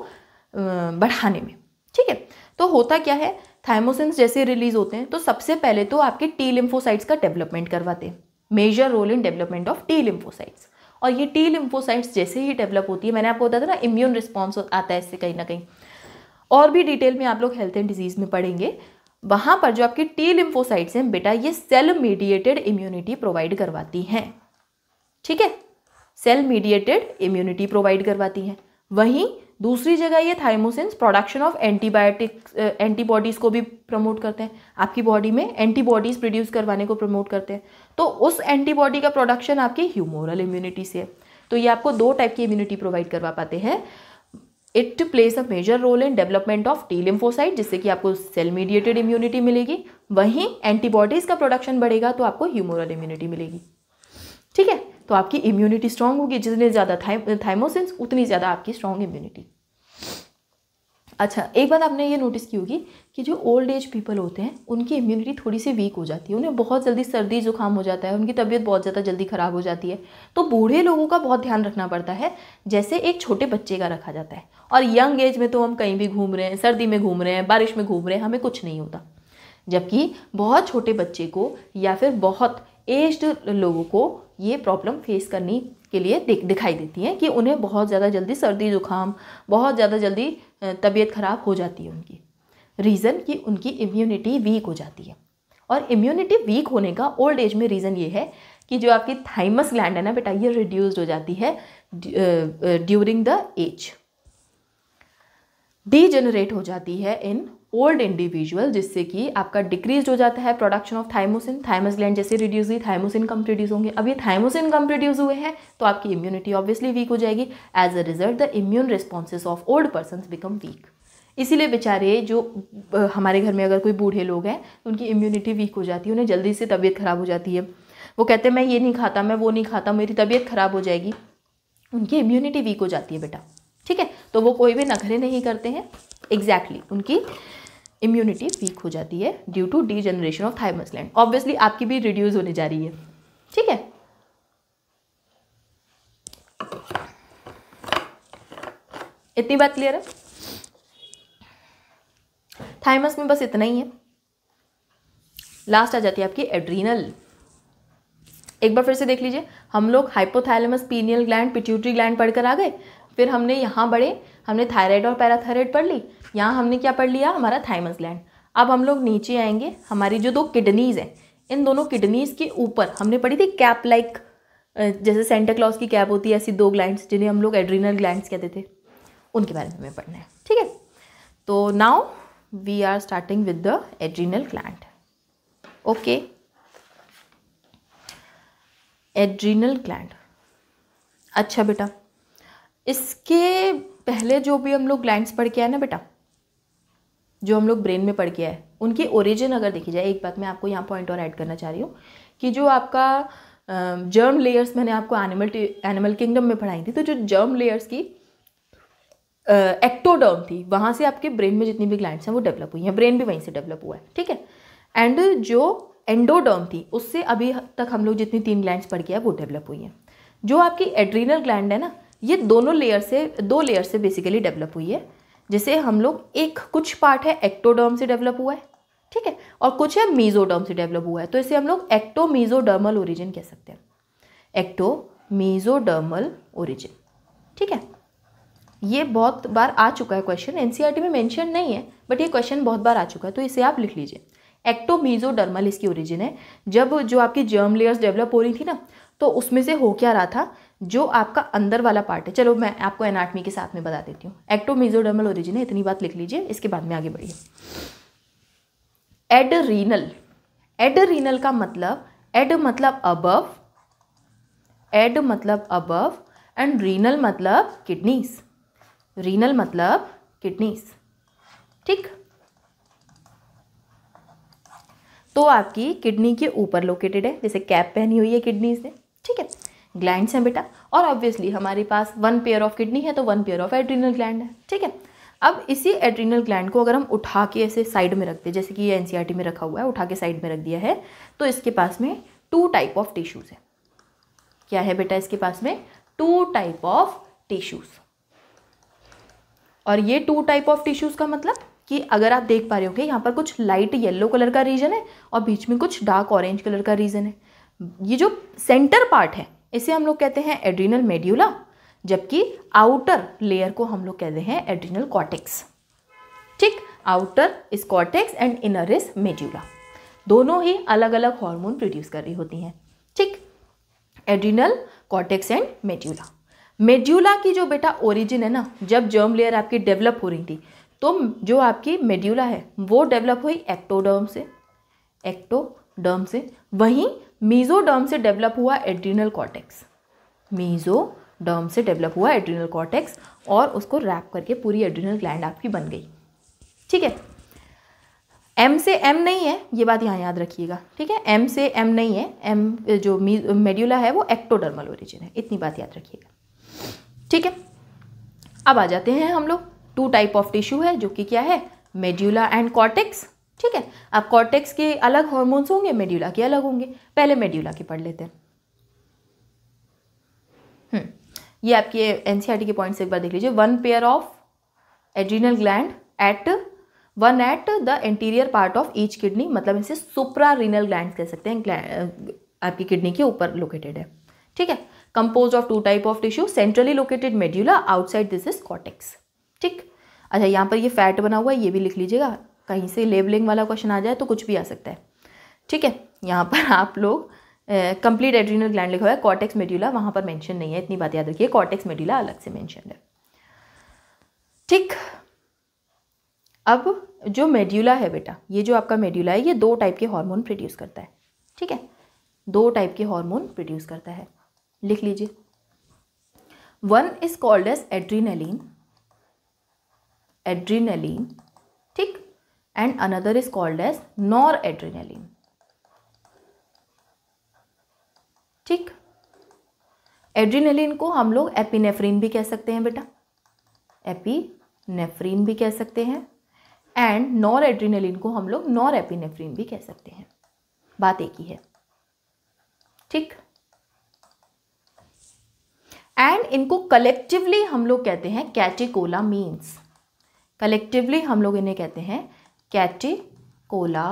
बढ़ाने में ठीक है तो होता क्या है थाइमोसिन्स जैसे रिलीज होते हैं तो सबसे पहले तो आपके टी लिम्फोसाइट्स का डेवलपमेंट करवाते हैं major role in development of T lymphocytes और ये टी लिम्फोसाइट्स जैसे ही डेवलप होती है मैंने आपको बताया था ना इम्यून रिस्पॉन्स आता है इससे कहीं ना कहीं और भी डिटेल में आप लोग हेल्थ एंड डिजीज़ में पढ़ेंगे वहाँ पर जो आपके टी लिम्फोसाइट्स हैं बेटा ये सेल मीडिएटेड इम्यूनिटी प्रोवाइड करवाती हैं ठीक है सेल मीडिएटेड इम्यूनिटी प्रोवाइड करवाती हैं वहीं दूसरी जगह ये thymosins production of antibiotics antibodies को भी प्रमोट करते हैं आपकी बॉडी में एंटीबॉडीज़ प्रोड्यूस करवाने को प्रमोट करते हैं तो उस एंटीबॉडी का प्रोडक्शन आपकी ह्यूमोरल इम्यूनिटी से है तो ये आपको दो टाइप की इम्यूनिटी प्रोवाइड करवा पाते हैं it plays a major role in development of T lymphocyte जिससे कि आपको सेल मीडिएटेड इम्यूनिटी मिलेगी वहीं एंटीबॉडीज़ का प्रोडक्शन बढ़ेगा तो आपको ह्यूमोरल इम्यूनिटी मिलेगी ठीक है तो आपकी इम्यूनिटी स्ट्रांग होगी जितने ज़्यादा थाइमोसिन्स उतनी ज़्यादा आपकी स्ट्रांग इम्यूनिटी अच्छा एक बात आपने ये नोटिस की होगी कि जो ओल्ड एज पीपल होते हैं उनकी इम्यूनिटी थोड़ी सी वीक हो जाती है उन्हें बहुत जल्दी सर्दी जुकाम हो जाता है उनकी तबीयत बहुत ज़्यादा जल्दी ख़राब हो जाती है तो बूढ़े लोगों का बहुत ध्यान रखना पड़ता है जैसे एक छोटे बच्चे का रखा जाता है और यंग एज में तो हम कहीं भी घूम रहे हैं सर्दी में घूम रहे हैं बारिश में घूम रहे हैं हमें कुछ नहीं होता जबकि बहुत छोटे बच्चे को या फिर बहुत एज्ड लोगों को ये प्रॉब्लम फेस करनी के लिए दिख दिखाई देती हैं कि उन्हें बहुत ज़्यादा जल्दी सर्दी जुकाम बहुत ज़्यादा जल्दी तबीयत ख़राब हो जाती है उनकी रीज़न कि उनकी इम्यूनिटी वीक हो जाती है और इम्यूनिटी वीक होने का ओल्ड एज में रीज़न ये है कि जो आपकी थाइमस ग्लैंड है ना बेटा ये रिड्यूस्ड हो जाती है ड्यूरिंग द एज डीजनरेट हो जाती है इन ओल्ड इंडिविजुअल जिससे कि आपका डिक्रीज हो जाता है production of thymosin thymus gland जैसे रिड्यूस हुई थाइमोसिन कम प्रोड्यूस होंगे अब ये थाइमोसिन कम प्रोड्यूस हुए हैं तो आपकी इम्यूनिटी ऑब्वियसली वीक हो जाएगी as a result the immune responses of old person become weak इसीलिए बेचारे जो हमारे घर में अगर कोई बूढ़े लोग हैं तो उनकी इम्यूनिटी वीक हो जाती है उन्हें जल्दी से तबीयत ख़राब हो जाती है वो कहते हैं मैं ये नहीं खाता मैं वो नहीं खाता मेरी तबीयत ख़राब हो जाएगी उनकी इम्यूनिटी वीक हो जाती है बेटा ठीक है तो वो कोई भी नखरे नहीं करते हैं एग्जैक्टली exactly, उनकी इम्यूनिटी वीक हो जाती है due to degeneration of thymus gland obviously आपकी भी रिड्यूज होने जा रही है ठीक है इतनी बात क्लियर है थाइमस में बस इतना ही है लास्ट आ जाती है आपकी एड्रीनल एक बार फिर से देख लीजिए हम लोग hypothalamus pineal gland pituitary gland पढ़कर आ गए फिर हमने यहाँ बड़े हमने थायराइड और पैराथायराइड पढ़ ली यहाँ हमने क्या पढ़ लिया हमारा थाइमस ग्लैंड अब हम लोग नीचे आएंगे हमारी जो दो किडनीज़ हैं इन दोनों किडनीज़ के ऊपर हमने पढ़ी थी कैप लाइक जैसे सेंटा क्लॉज की कैप होती है ऐसी दो ग्लैंड्स जिन्हें हम लोग एड्रीनल ग्लैंड्स कहते थे उनके बारे में हमें पढ़ना है ठीक है तो now we are starting with the adrenal gland okay adrenal gland अच्छा बेटा इसके पहले जो भी हम लोग ग्लैंड पढ़ के आए ना बेटा जो हम लोग ब्रेन में पढ़ के आए उनकी ओरिजिन अगर देखी जाए एक बात मैं आपको यहाँ पॉइंट और ऐड करना चाह रही हूँ कि जो आपका जर्म लेयर्स मैंने आपको एनिमल एनिमल किंगडम में पढ़ाई थी तो जो जर्म लेयर्स की एक्टोडर्म थी वहाँ से आपके ब्रेन में जितनी भी ग्लैंड्स हैं वो डेवलप हुई हैं ब्रेन भी वहीं से डेवलप हुआ है ठीक है एंड जो एंडोडर्म थी उससे अभी तक हम लोग जितनी तीन ग्लैंड्स पढ़ के आए वो डेवलप हुई हैं जो आपकी एड्रीनल ग्लैंड है ना ये दोनों लेयर से दो लेयर से बेसिकली डेवलप हुई है जैसे हम लोग एक कुछ पार्ट है एक्टोडर्म से डेवलप हुआ है ठीक है और कुछ है मीजोडर्म से डेवलप हुआ है तो इसे हम लोग एक्टो मीजोडर्मल ओरिजिन कह सकते हैं एक्टो मीजोडर्मल ओरिजिन ठीक है ये बहुत बार आ चुका है क्वेश्चन एनसीईआरटी e में मेंशन नहीं है बट ये क्वेश्चन बहुत बार आ चुका है तो इसे आप लिख लीजिए एक्टोमीजोडर्मल इसकी ओरिजिन है जब जो आपकी जर्म लेयर्स डेवलप हो रही थी ना तो उसमें से हो क्या रहा था जो आपका अंदर वाला पार्ट है चलो मैं आपको एनाटमी के साथ में बता देती हूँ एक्टोमेजोडर्मल ओरिजिन है इतनी बात लिख लीजिए इसके बाद में आगे बढ़िए एड रीनल एड रीनल का मतलब एड मतलब अबव एड मतलब अबव एंड रीनल मतलब किडनीस रीनल मतलब किडनीस ठीक तो आपकी किडनी के ऊपर लोकेटेड है जैसे कैप पहनी हुई है किडनीज ने ठीक है ग्लैंड्स हैं बेटा और ऑब्वियसली हमारे पास वन पेयर ऑफ किडनी है तो one pair of adrenal gland है ठीक है अब इसी एड्रीनल ग्लैंड को अगर हम उठा के ऐसे साइड में रखते हैं जैसे कि ये एन e में रखा हुआ है उठा के साइड में रख दिया है तो इसके पास में टू टाइप ऑफ टिश्यूज़ है क्या है बेटा इसके पास में टू टाइप ऑफ टिश्यूज़ और ये टू टाइप ऑफ टिश्यूज़ का मतलब कि अगर आप देख पा रहे होगे यहाँ पर कुछ लाइट येलो कलर का रीजन है और बीच में कुछ डार्क ऑरेंज कलर का रीजन है ये जो सेंटर पार्ट है इसे हम लोग कहते हैं एड्रीनल मेड्यूला जबकि आउटर लेयर को हम लोग कहते हैं एड्रीनल कॉटेक्स ठीक outer is cortex and inner is medulla दोनों ही अलग अलग हार्मोन प्रोड्यूस कर रही होती हैं ठीक adrenal cortex and medulla medulla की जो बेटा ओरिजिन है ना जब जर्म लेयर आपकी डेवलप हो रही थी तो जो आपकी मेड्यूला है वो डेवलप हुई एक्टोडर्म से एक्टोडर्म से वहीं मीजोडर्म से डेवलप हुआ एड्रीनल कॉर्टेक्स डर्म से डेवलप हुआ एड्रीनल कॉर्टेक्स और उसको रैप करके पूरी एड्रीनल ग्लैंड आपकी बन गई ठीक है एम से एम नहीं है ये बात यहाँ याद रखिएगा ठीक है एम से एम नहीं है एम जो मेड्यूला है वो एक्टोडर्मल ओरिजिन है इतनी बात याद रखिएगा ठीक है अब आ जाते हैं हम लोग टू टाइप ऑफ टिश्यू है जो कि क्या है मेड्यूला एंड कॉर्टेक्स ठीक है आप कॉर्टेक्स के अलग हॉर्मोन्स होंगे मेड्यूला के अलग होंगे पहले मेड्यूला के पढ़ लेते हैं हम्म, ये आपके एनसीआरटी e के पॉइंट्स एक बार देख लीजिए one pair of adrenal gland at one at the anterior part of each kidney मतलब इनसे सुप्रा रीनल ग्लैंड कह सकते हैं आपकी किडनी के ऊपर लोकेटेड है ठीक है compose of two type of tissue centrally located medulla outside this is cortex ठीक अच्छा यहाँ पर ये फैट बना हुआ है ये भी लिख लीजिएगा कहीं से लेबलिंग वाला क्वेश्चन आ जाए तो कुछ भी आ सकता है ठीक है यहाँ पर (laughs) आप लोग कंप्लीट एड्रीनल ग्लैंड लिखा हुआ है कॉटेक्स मेड्यूला वहाँ पर मेंशन नहीं है इतनी बात याद रखिए कॉटेक्स मेड्यूला अलग से मेंशन है ठीक अब जो मेड्यूला है बेटा ये जो आपका मेड्यूला है ये दो टाइप के हार्मोन प्रोड्यूस करता है ठीक है दो टाइप के हार्मोन प्रोड्यूस करता है लिख लीजिए one is called as adrenaline adrenaline ठीक and another is called as noradrenaline ठीक एड्रीनलिन को हम लोग एपीनेफ्रीन भी कह सकते हैं बेटा एपीनेफ्रीन भी कह सकते हैं एंड नॉर एड्रीनलिन को हम लोग नॉर एपीनेफ्रीन भी कह सकते हैं बात एक ही है ठीक एंड इनको कलेक्टिवली हम लोग कहते हैं कैटिकोला मीन्स कलेक्टिवली हम लोग इन्हें कहते हैं कैटिकोला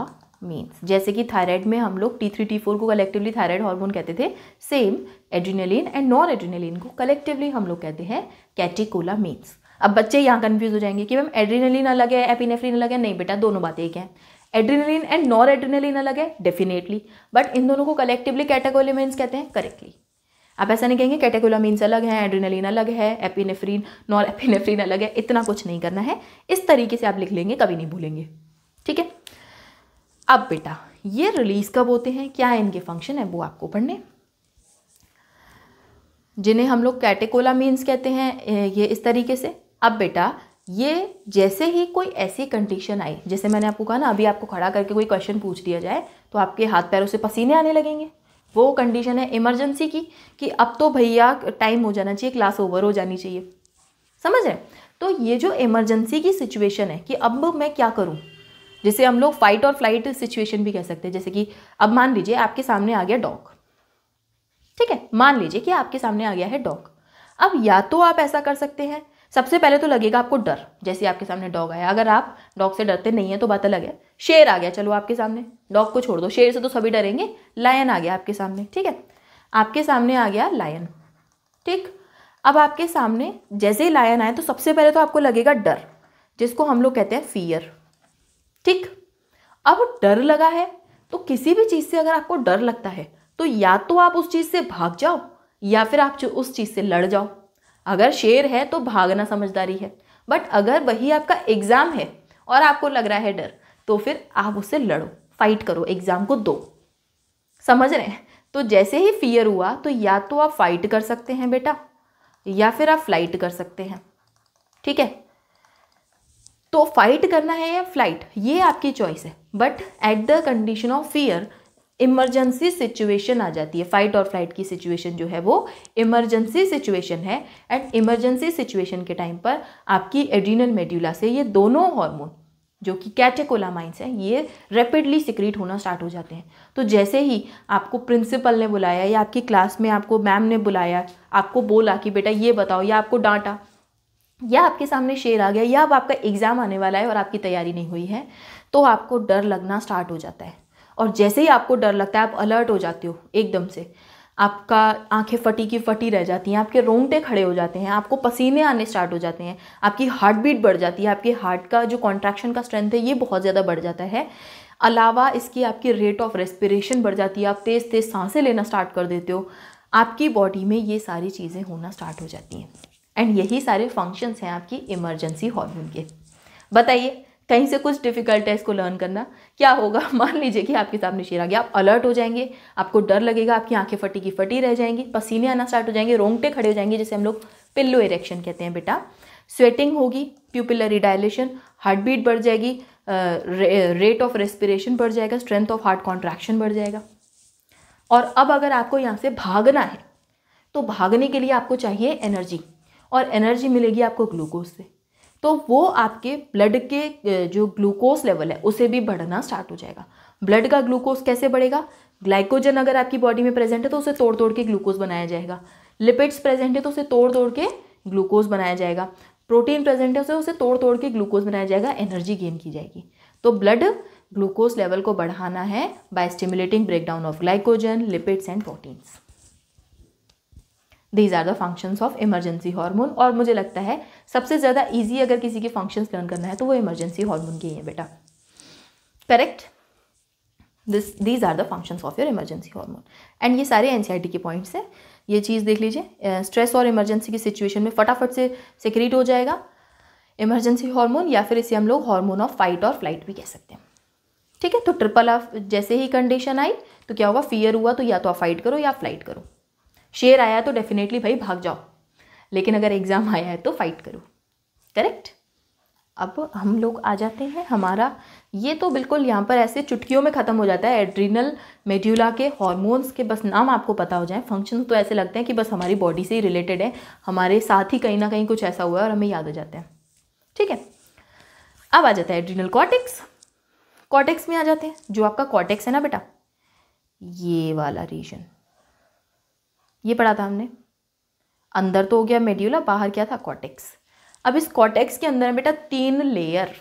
मीन्स जैसे कि थायराइड में हम लोग टी थ्री टी फोर को कलेक्टिवली थायराइड हार्मोन कहते थे same adrenaline and non adrenaline को कलेक्टिवली हम लोग कहते हैं कैटिकोला मीन्स अब बच्चे यहाँ कन्फ्यूज हो जाएंगे कि मैम एड्रीनलिन अलग है एपिनेफ्रिन अलग है नहीं बेटा दोनों बातें एक हैं एड्रीनलिन एंड नॉन एड्रीनलिन अलग है डेफिनेटली बट इन दोनों को कलेक्टिवली कैटेकोला मीन्स कहते हैं करेक्टली आप ऐसा नहीं कहेंगे कैटेकोला मीन्स अलग है एड्रीनलिन अलग है एपिनेफ्रीन नॉन एपिनेफ्रीन अलग है इतना कुछ नहीं करना है इस तरीके से आप लिख लेंगे कभी नहीं भूलेंगे ठीक है अब बेटा ये रिलीज कब होते हैं क्या है इनके फंक्शन है वो आपको पढ़ने जिन्हें हम लोग कैटेकोला मीन्स कहते हैं ये इस तरीके से अब बेटा ये जैसे ही कोई ऐसी कंडीशन आई जैसे मैंने आपको कहा ना अभी आपको खड़ा करके कोई क्वेश्चन पूछ दिया जाए तो आपके हाथ पैरों से पसीने आने लगेंगे वो कंडीशन है इमरजेंसी की कि अब तो भैया टाइम हो जाना चाहिए क्लास ओवर हो जानी चाहिए समझ रहे तो ये जो इमरजेंसी की सिचुएशन है कि अब मैं क्या करूँ जिसे हम लोग फाइट और फ्लाइट सिचुएशन भी कह सकते हैं जैसे कि अब मान लीजिए आपके सामने आ गया डॉग ठीक है मान लीजिए कि आपके सामने आ गया है डॉग अब या तो आप ऐसा कर सकते हैं सबसे पहले तो लगेगा आपको डर जैसे आपके सामने डॉग आया अगर आप डॉग से डरते नहीं है तो बात अलग है शेर आ गया चलो आपके सामने डॉग को छोड़ दो शेर से तो सभी डरेंगे लायन आ गया आपके सामने ठीक है आपके सामने आ गया लायन ठीक अब आपके सामने जैसे ही लायन आए तो सबसे पहले तो आपको लगेगा डर जिसको हम लोग कहते हैं फियर ठीक अब डर लगा है तो किसी भी चीज़ से अगर आपको डर लगता है तो या तो आप उस चीज़ से भाग जाओ या फिर आप उस चीज़ से लड़ जाओ अगर शेर है तो भागना समझदारी है बट अगर वही आपका एग्ज़ाम है और आपको लग रहा है डर तो फिर आप उससे लड़ो फाइट करो एग्ज़ाम को दो समझ रहे हैं तो जैसे ही फियर हुआ तो या तो आप फाइट कर सकते हैं बेटा या फिर आप फ्लाइट कर सकते हैं ठीक है तो फाइट करना है या फ्लाइट ये आपकी चॉइस है but at the condition of fear emergency situation आ जाती है फाइट और फ्लाइट की सिचुएशन जो है वो इमरजेंसी सिचुएशन है एंड इमरजेंसी सिचुएशन के टाइम पर आपकी एड्रीनल मेड्यूला से ये दोनों हार्मोन जो कि कैटेकोलामाइंस हैं ये रैपिडली सिक्रीट होना स्टार्ट हो जाते हैं तो जैसे ही आपको प्रिंसिपल ने बुलाया या आपकी क्लास में आपको मैम ने बुलाया आपको बोला कि बेटा ये बताओ या आपको डांटा या आपके सामने शेर आ गया या अब आपका एग्ज़ाम आने वाला है और आपकी तैयारी नहीं हुई है तो आपको डर लगना स्टार्ट हो जाता है और जैसे ही आपको डर लगता है आप अलर्ट हो जाते हो एकदम से आपका आंखें फटी की फटी रह जाती हैं आपके रोंगटे खड़े हो जाते हैं आपको पसीने आने स्टार्ट हो जाते हैं आपकी हार्ट बीट बढ़ जाती है आपके हार्ट का जो कॉन्ट्रैक्शन का स्ट्रेंथ है ये बहुत ज़्यादा बढ़ जाता है अलावा इसकी आपकी रेट ऑफ रेस्पिरेशन बढ़ जाती है आप तेज़ तेज़ सांसें लेना स्टार्ट कर देते हो आपकी बॉडी में ये सारी चीज़ें होना स्टार्ट हो जाती हैं एंड यही सारे फंक्शंस हैं आपकी इमरजेंसी हार्मोन के बताइए कहीं से कुछ डिफिकल्ट है इसको लर्न करना क्या होगा (laughs) मान लीजिए कि आपके सामने शेर आ गया आप अलर्ट हो जाएंगे आपको डर लगेगा आपकी आंखें फटी की फटी रह जाएंगी पसीने आना स्टार्ट हो जाएंगे रोंगटे खड़े हो जाएंगे जिसे हम लोग पिल्लो इरेक्शन कहते हैं बेटा स्वेटिंग होगी प्यूपिलरी डायलेशन हार्ट बीट बढ़ जाएगी रेट ऑफ रेस्पिरेशन बढ़ जाएगा स्ट्रेंथ ऑफ हार्ट कॉन्ट्रैक्शन बढ़ जाएगा और अब अगर आपको यहाँ से भागना है तो भागने के लिए आपको चाहिए एनर्जी और एनर्जी मिलेगी आपको ग्लूकोज से तो वो आपके ब्लड के जो ग्लूकोज लेवल है उसे भी बढ़ना स्टार्ट हो जाएगा ब्लड का ग्लूकोज कैसे बढ़ेगा ग्लाइकोजन अगर आपकी बॉडी में प्रेजेंट है तो उसे तोड़ तोड़ के ग्लूकोज बनाया जाएगा लिपिड्स प्रेजेंट है तो उसे तोड़ तोड़ के ग्लूकोज बनाया जाएगा प्रोटीन प्रेजेंट है उसे उसे तोड़ तोड़ के ग्लूकोज बनाया जाएगा एनर्जी गेन की जाएगी तो ब्लड ग्लूकोज लेवल को बढ़ाना है by stimulating breakdown of glycogen lipids and proteins these are the functions of emergency hormone और मुझे लगता है सबसे ज़्यादा इजी अगर किसी के फंक्शंस लर्न करना है तो वो इमरजेंसी हार्मोन के ही हैं बेटा correct this these are the functions of your emergency hormone and ये सारे एन के पॉइंट्स हैं ये चीज़ देख लीजिए स्ट्रेस और इमरजेंसी की सिचुएशन में फटाफट से सिक्रीट हो जाएगा इमरजेंसी हार्मोन या फिर इसे हम लोग हार्मोन ऑफ फाइट और फ्लाइट भी कह सकते हैं ठीक है तो ट्रिपल ऑफ जैसे ही कंडीशन आई तो क्या हुआ फियर हुआ तो या तो आप फाइट करो या फ्लाइट करो शेर आया तो डेफिनेटली भाई भाग जाओ लेकिन अगर एग्ज़ाम आया है तो फाइट करो करेक्ट अब हम लोग आ जाते हैं हमारा ये तो बिल्कुल यहाँ पर ऐसे चुटकियों में ख़त्म हो जाता है एड्रीनल मेड्यूला के हॉर्मोन्स के बस नाम आपको पता हो जाए फंक्शन तो ऐसे लगते हैं कि बस हमारी बॉडी से ही रिलेटेड है हमारे साथ ही कहीं ना कहीं कुछ ऐसा हुआ है और हमें याद हो जाता है ठीक है अब आ जाता है एड्रीनल कॉटिक्स कॉटेक्स में आ जाते हैं जो आपका कॉटेक्स है ना बेटा ये वाला रीजन ये पढ़ा था हमने अंदर तो हो गया मेड्यूला बाहर क्या था कॉटेक्स अब इस कॉटेक्स के अंदर बेटा तीन लेयर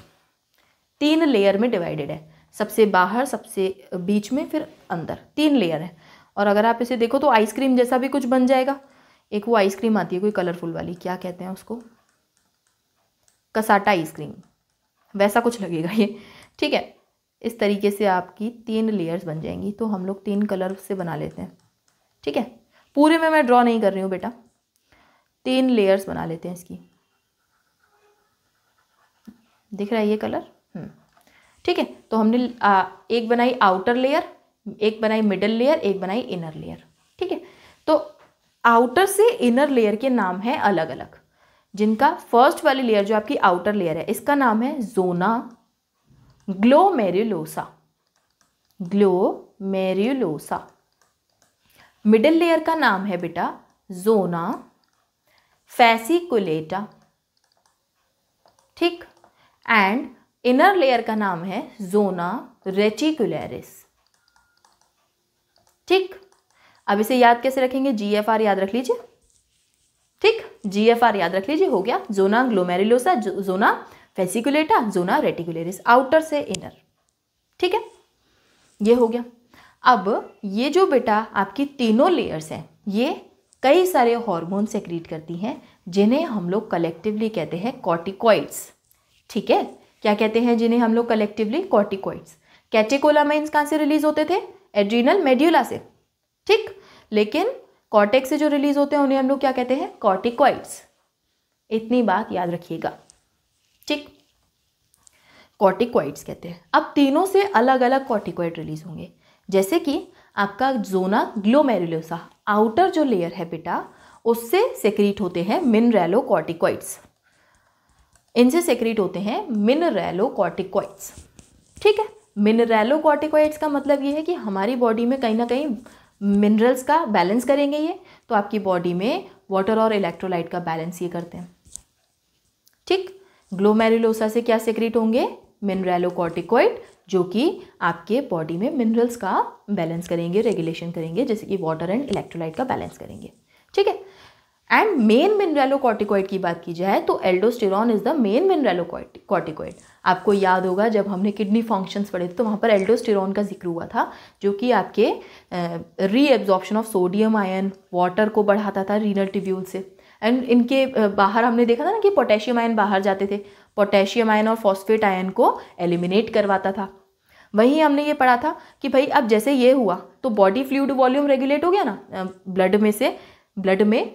तीन लेयर में डिवाइडेड है सबसे बाहर सबसे बीच में फिर अंदर तीन लेयर है और अगर आप इसे देखो तो आइसक्रीम जैसा भी कुछ बन जाएगा एक वो आइसक्रीम आती है कोई कलरफुल वाली क्या कहते हैं उसको कसाटा आइसक्रीम वैसा कुछ लगेगा ये ठीक है इस तरीके से आपकी तीन लेयर्स बन जाएंगी तो हम लोग तीन कलर से बना लेते हैं ठीक है पूरे में मैं ड्रॉ नहीं कर रही हूँ बेटा तीन लेयर्स बना लेते हैं इसकी दिख रहा है ये कलर हम्म। ठीक है तो हमने आ, एक बनाई आउटर लेयर एक बनाई मिडल लेयर एक बनाई इनर लेयर ठीक है तो आउटर से इनर लेयर के नाम हैं अलग अलग जिनका फर्स्ट वाली लेयर जो आपकी आउटर लेयर है इसका नाम है zona glomerulosa glomerulosa middle layer का नाम है बेटा जोना फैसिकुलेटा ठीक एंड इनर लेयर का नाम है जोना रेटिकुलरिस ठीक अब इसे याद कैसे रखेंगे जीएफआर याद रख लीजिए ठीक जीएफआर याद रख लीजिए हो गया जोना ग्लोमेरिलोसा जो, zona fasciculata zona reticularis outer से इनर ठीक है ये हो गया अब ये जो बेटा आपकी तीनों लेयर्स हैं ये कई सारे हॉर्मोन सेक्रीट करती हैं जिन्हें हम लोग कलेक्टिवली कहते हैं कॉर्टिकॉइड्स ठीक है क्या कहते हैं जिन्हें हम लोग कलेक्टिवली कॉर्टिकॉइड्स कैटेकोलामाइंस कहाँ से रिलीज होते थे एड्रीनल मेड्यूला से ठीक लेकिन कॉर्टेक्स से जो रिलीज होते हैं उन्हें हम लोग क्या कहते हैं कॉर्टिकॉइड्स इतनी बात याद रखिएगा ठीक कॉर्टिकॉइड्स कहते हैं अब तीनों से अलग अलग कॉर्टिकॉइड रिलीज होंगे जैसे कि आपका जोना ग्लोमेरुलोसा आउटर जो लेयर है बेटा उससे सेक्रेट होते हैं मिनरेलो कॉर्टिकॉइड्स इनसे सेक्रेट होते हैं मिनरेलो कॉर्टिकॉइड्स ठीक है मिनरेलो कॉर्टिकॉइड्स का मतलब ये है कि हमारी बॉडी में कहीं ना कहीं मिनरल्स का बैलेंस करेंगे ये तो आपकी बॉडी में वाटर और इलेक्ट्रोलाइट का बैलेंस ये करते हैं ठीक ग्लोमेरुलोसा से क्या सेक्रेट होंगे मिनरेलो कॉर्टिकॉइड जो कि आपके बॉडी में मिनरल्स का बैलेंस करेंगे रेगुलेशन करेंगे जैसे कि वाटर एंड इलेक्ट्रोलाइट का बैलेंस करेंगे ठीक है एंड मेन मिनरलोकॉटिकॉइड की बात की जाए तो aldosterone is the main mineralocorticoid आपको याद होगा जब हमने किडनी फंक्शंस पढ़े थे तो वहाँ पर एल्डोस्टेरॉन का जिक्र हुआ था जो कि आपके reabsorption of sodium ion water को बढ़ाता था रीनल टिब्यूल से एंड इनके बाहर हमने देखा था ना कि पोटेशियम आयन बाहर जाते थे पोटेशियम आयन और फॉस्फेट आयन को एलिमिनेट करवाता था वहीं हमने ये पढ़ा था कि भाई अब जैसे ये हुआ तो बॉडी फ्लूड वॉल्यूम रेगुलेट हो गया ना ब्लड में से ब्लड में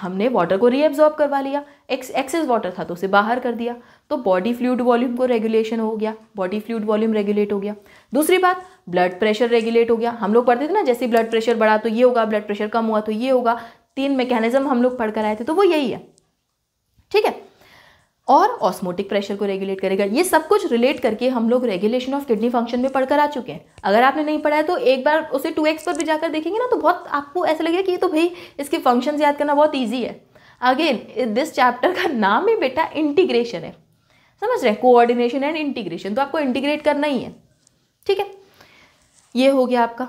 हमने वाटर को रीअब्जॉर्ब करवा लिया एक्स एक्सेस वाटर था तो उसे बाहर कर दिया तो बॉडी फ्लूड वॉल्यूम को रेगुलेशन हो गया बॉडी फ्लूड वॉल्यूम रेगुलेट हो गया दूसरी बात ब्लड प्रेशर रेगुलेट हो गया हम लोग पढ़ते थे ना जैसे ब्लड प्रेशर बढ़ा तो ये होगा ब्लड प्रेशर कम हुआ तो ये होगा तीन मैकेनिज्म हम लोग पढ़कर आए थे तो वो यही है ठीक है और ऑस्मोटिक प्रेशर को रेगुलेट करेगा ये सब कुछ रिलेट करके हम लोग रेगुलेशन ऑफ किडनी फंक्शन में पढ़कर आ चुके हैं अगर आपने नहीं पढ़ा है तो एक बार उसे टू एक्स पर भी जाकर देखेंगे ना तो बहुत आपको ऐसा लगेगा कि ये तो भाई इसके फंक्शन याद करना बहुत ईजी है अगेन दिस चैप्टर का नाम ही बेटा इंटीग्रेशन है समझ रहे हैं कोऑर्डिनेशन एंड इंटीग्रेशन तो आपको इंटीग्रेट करना ही है ठीक है ये हो गया आपका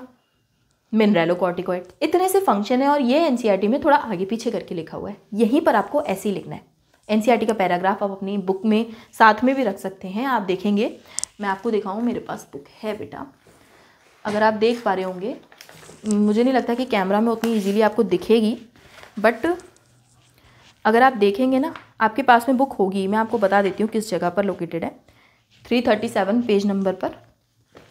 मिनरेलोकॉर्टिकॉइड इतने से फंक्शन है और ये एनसीईआरटी e में थोड़ा आगे पीछे करके लिखा हुआ है यहीं पर आपको ऐसे ही लिखना है एन का पैराग्राफ आप अपनी बुक में साथ में भी रख सकते हैं आप देखेंगे मैं आपको दिखाऊँ मेरे पास बुक है बेटा अगर आप देख पा रहे होंगे मुझे नहीं लगता कि कैमरा में उतनी इजीली आपको दिखेगी बट अगर आप देखेंगे ना आपके पास में बुक होगी मैं आपको बता देती हूँ किस जगह पर लोकेटेड है three thirty seven page number पर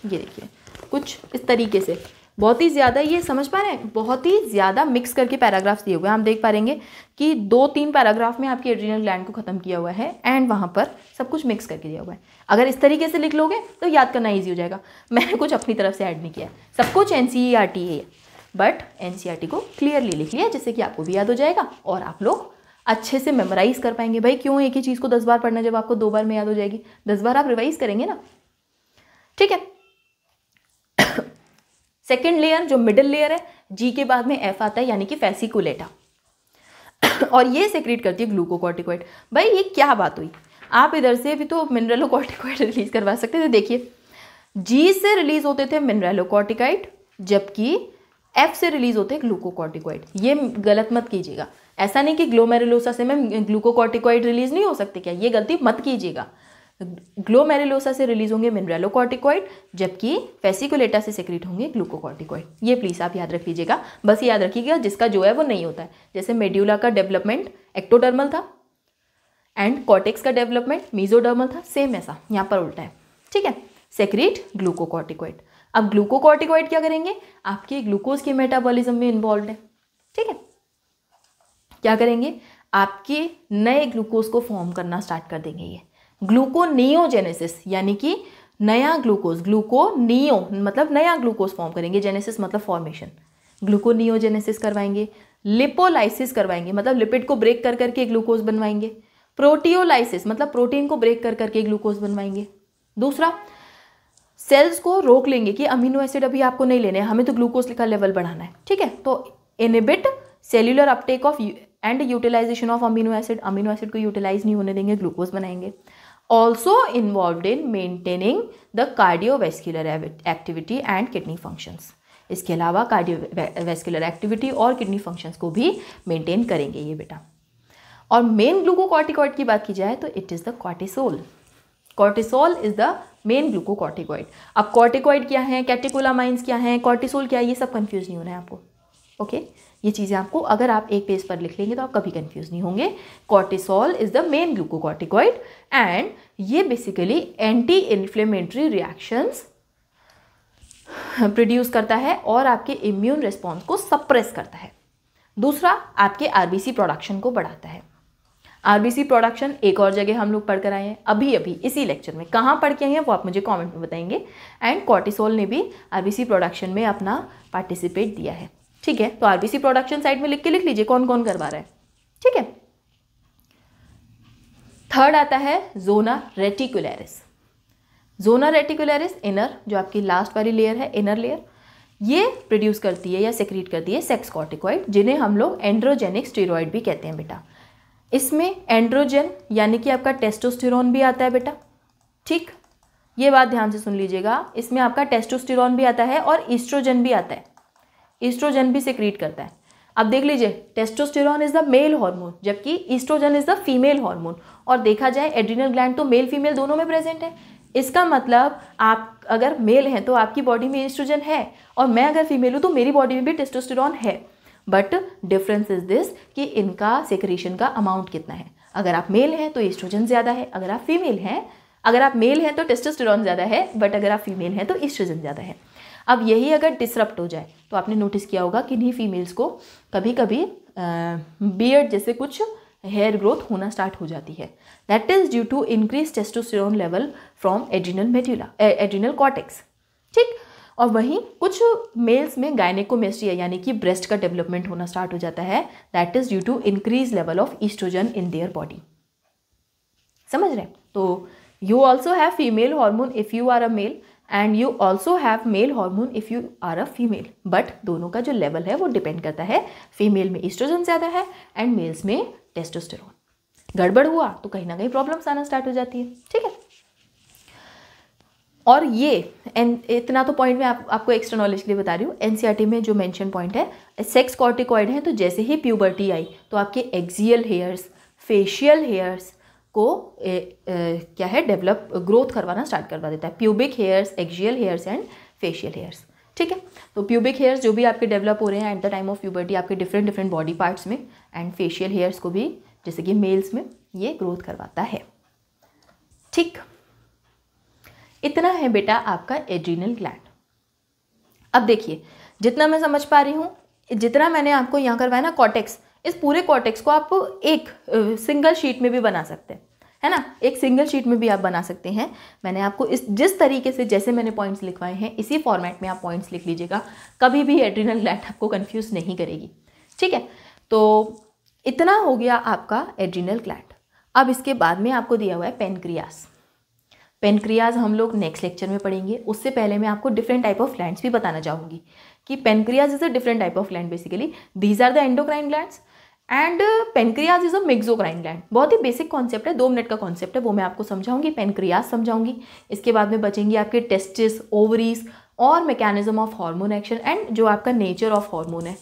ये देखिए कुछ इस तरीके से बहुत ही ज़्यादा ये समझ पा रहे हैं बहुत ही ज़्यादा मिक्स करके पैराग्राफ्स दिए हुए हैं हम देख पा रहेंगे कि दो तीन पैराग्राफ में आपकी एड्रीनल ग्लैंड को ख़त्म किया हुआ है एंड वहाँ पर सब कुछ मिक्स करके दिया हुआ है अगर इस तरीके से लिख लोगे तो याद करना ईजी हो जाएगा मैंने कुछ अपनी तरफ से ऐड नहीं किया सब कुछ एन e है बट एन e को क्लियरली लिख लिया जिससे कि आपको भी याद हो जाएगा और आप लोग अच्छे से मेमोराइज़ कर पाएंगे भाई क्यों एक ही चीज़ को दस बार पढ़ना जब आपको दो बार में याद हो जाएगी दस बार आप रिवाइज़ करेंगे ना ठीक है सेकेंड लेयर जो मिडिल लेयर है जी के बाद में एफ आता है यानी कि फैसिकुलेटा और ये सेक्रेट करती है ग्लूकोकॉर्टिकोइड भाई ये क्या बात हुई आप इधर से भी तो मिनरलोकॉर्टिकोइड रिलीज (laughs) करवा सकते थे देखिए जी से रिलीज होते थे मिनरलोकॉर्टिकाइड जबकि एफ से रिलीज होते हैं ये गलत मत कीजिएगा ऐसा नहीं कि ग्लोमेरुलोसा से मैम ग्लूकोकॉर्टिकोइड रिलीज नहीं हो सकते क्या ये गलती मत कीजिएगा ग्लोमेरुलोसा से रिलीज होंगे मिनरेलोकॉर्टिकॉइड जबकि फेसिकुलेटा से सेक्रेट होंगे ग्लूकोकॉर्टिकॉइड ये प्लीज़ आप याद रख लीजिएगा बस याद रखिएगा जिसका जो है वो नहीं होता है जैसे मेड्यूला का डेवलपमेंट एक्टोडर्मल था एंड कॉटेक्स का डेवलपमेंट मीजोडर्मल था सेम ऐसा यहाँ पर उल्टा है ठीक है सेक्रेट ग्लूकोकॉर्टिकॉइड अब ग्लूकोकॉर्टिकॉइड क्या करेंगे आपके ग्लूकोज के मेटाबॉलिज्म में इन्वॉल्व है ठीक है क्या करेंगे आपके नए ग्लूकोज को फॉर्म करना स्टार्ट कर देंगे ये ग्लूकोनियोजेनेसिस यानी कि नया ग्लूकोज ग्लूकोनियो मतलब नया ग्लूकोज फॉर्म करेंगे जेनेसिस मतलब फॉर्मेशन ग्लूकोनियोजेनेसिस करवाएंगे लिपोलाइसिस करवाएंगे मतलब लिपिड को ब्रेक कर करके ग्लूकोज बनवाएंगे प्रोटियोलाइसिस मतलब प्रोटीन को ब्रेक कर करके ग्लूकोज बनवाएंगे दूसरा सेल्स को रोक लेंगे कि अमीनो एसिड अभी आपको नहीं लेने हैं हमें तो ग्लूकोज का लेवल बढ़ाना है ठीक है तो inhibit cellular uptake of and utilization of amino acid amino acid को यूटिलाइज नहीं होने देंगे ग्लूकोज बनाएंगे also involved in maintaining the cardiovascular activity and kidney functions इसके अलावा कार्डियोवेस्कुलर एक्टिविटी और किडनी फंक्शंस को भी मेंटेन करेंगे ये बेटा और मेन ग्लूकोकॉर्टिकॉइड की बात की जाए तो it is the cortisol cortisol is the main glucocorticoid अब कॉर्टिकॉइड क्या है कैटिकोलामाइंस क्या है कॉर्टिसोल क्या है ये सब कंफ्यूज नहीं होना है आपको ओके okay? ये चीज़ें आपको अगर आप एक पेज पर लिख लेंगे तो आप कभी कन्फ्यूज़ नहीं होंगे cortisol is the main glucocorticoid and ये basically anti inflammatory reactions produce करता है और आपके इम्यून रिस्पॉन्स को सप्रेस करता है दूसरा आपके आरबीसी प्रोडक्शन को बढ़ाता है आरबीसी प्रोडक्शन एक और जगह हम लोग पढ़ कर आए हैं अभी अभी इसी लेक्चर में कहाँ पढ़ के आए हैं वो आप मुझे कमेंट में बताएंगे एंड कॉर्टिसोल ने भी आरबीसी प्रोडक्शन में अपना पार्टिसिपेट दिया है ठीक है तो आरबीसी प्रोडक्शन साइड में लिख के लिख लीजिए कौन कौन करवा रहा है ठीक है थर्ड आता है zona reticularis zona reticularis inner जो आपकी लास्ट वाली लेयर है इनर लेयर ये प्रोड्यूस करती है या सेक्रीट करती है सेक्स कॉर्टिकॉइड जिन्हें हम लोग एंड्रोजेनिक स्टीरोइड भी कहते हैं बेटा इसमें एंड्रोजन यानी कि आपका टेस्टोस्टिरोन भी आता है बेटा ठीक ये बात ध्यान से सुन लीजिएगा इसमें आपका टेस्टोस्टिरोन भी आता है और ईस्ट्रोजन भी आता है ईस्ट्रोजन भी सिक्रीट करता है अब देख लीजिए testosterone is the male hormone जबकि oestrogen is the female hormone और देखा जाए एड्रिनल ग्लैंड तो मेल फीमेल दोनों में प्रेजेंट है इसका मतलब आप अगर मेल हैं तो आपकी बॉडी में ईस्ट्रोजन है और मैं अगर फीमेल हूँ तो मेरी बॉडी में भी टेस्टोस्टेरॉन है बट डिफरेंस इज दिस कि इनका सेक्रेशन का अमाउंट कितना है अगर आप मेल हैं तो ईस्ट्रोजन ज़्यादा है अगर आप फीमेल हैं अगर आप मेल हैं तो टेस्टोस्टेरॉन ज़्यादा है बट अगर आप फीमेल हैं तो ईस्ट्रोजन ज़्यादा है अब यही अगर डिसरप्ट हो जाए तो आपने नोटिस किया होगा कि नहीं फीमेल्स को कभी कभी बियर्ड जैसे कुछ हेयर ग्रोथ होना स्टार्ट हो जाती है that is due to increase testosterone level from adrenal medulla adrenal cortex ठीक और वहीं कुछ मेल्स में गायनेकोमेस्ट्रिया यानी कि ब्रेस्ट का डेवलपमेंट होना स्टार्ट हो जाता है that is due to increase level of oestrogen in their body समझ रहे हैं तो you also have female hormone if you are a male and you also have male hormone if you are a female but दोनों का जो level है वो depend करता है फीमेल में ईस्ट्रोजन ज़्यादा है एंड मेल्स में टेस्टोस्टेरोन गड़बड़ हुआ तो कहीं ना कहीं प्रॉब्लम्स आना स्टार्ट हो जाती है ठीक है और ये एन इतना तो पॉइंट मैं आप, आपको एक्स्ट्रा नॉलेज के लिए बता रही हूँ एनसीआरटी e में जो मेंशन पॉइंट है सेक्स कॉर्टिकॉइड है तो जैसे ही प्यूबर्टी आई तो आपके एक्जियल हेयर्स फेशियल हेयर्स को ए, ए, क्या है डेवलप ग्रोथ करवाना स्टार्ट करवा देता है pubic hairs axillary hairs and facial hairs ठीक है तो प्यूबिक हेयर्स जो भी आपके डेवलप हो रहे हैं at the time of puberty आपके डिफरेंट डिफरेंट बॉडी पार्ट्स में एंड फेशियल हेयर्स को भी जैसे कि मेल्स में ये ग्रोथ करवाता है ठीक इतना है बेटा आपका एड्रीनल ग्लैंड अब देखिए जितना मैं समझ पा रही हूँ जितना मैंने आपको यहाँ करवाया ना कॉटेक्स इस पूरे कॉटेक्स को आप एक सिंगल शीट में भी बना सकते हैं है ना एक सिंगल शीट में भी आप बना सकते हैं मैंने आपको इस जिस तरीके से जैसे मैंने पॉइंट्स लिखवाए हैं इसी फॉर्मेट में आप पॉइंट्स लिख लीजिएगा कभी भी एड्रिनल ग्लैंड आपको कन्फ्यूज़ नहीं करेगी ठीक है तो इतना हो गया आपका एड्रिनल ग्लैंड अब इसके बाद में आपको दिया हुआ है पेनक्रियास पेनक्रियाज हम लोग नेक्स्ट लेक्चर में पढ़ेंगे उससे पहले मैं आपको डिफरेंट टाइप ऑफ ग्लैंड्स भी बताना चाहूँगी कि pancreas is a different type of gland basically these are the endocrine glands and pancreas is a exocrine gland बहुत ही बेसिक कॉन्सेप्ट है दो मिनट का कॉन्सेप्ट है वो मैं आपको समझाऊंगी पेनक्रियाज समझाऊंगी इसके बाद में बचेंगी आपके टेस्टिस ओवरीज और mechanism of hormone action and जो आपका नेचर ऑफ हार्मोन है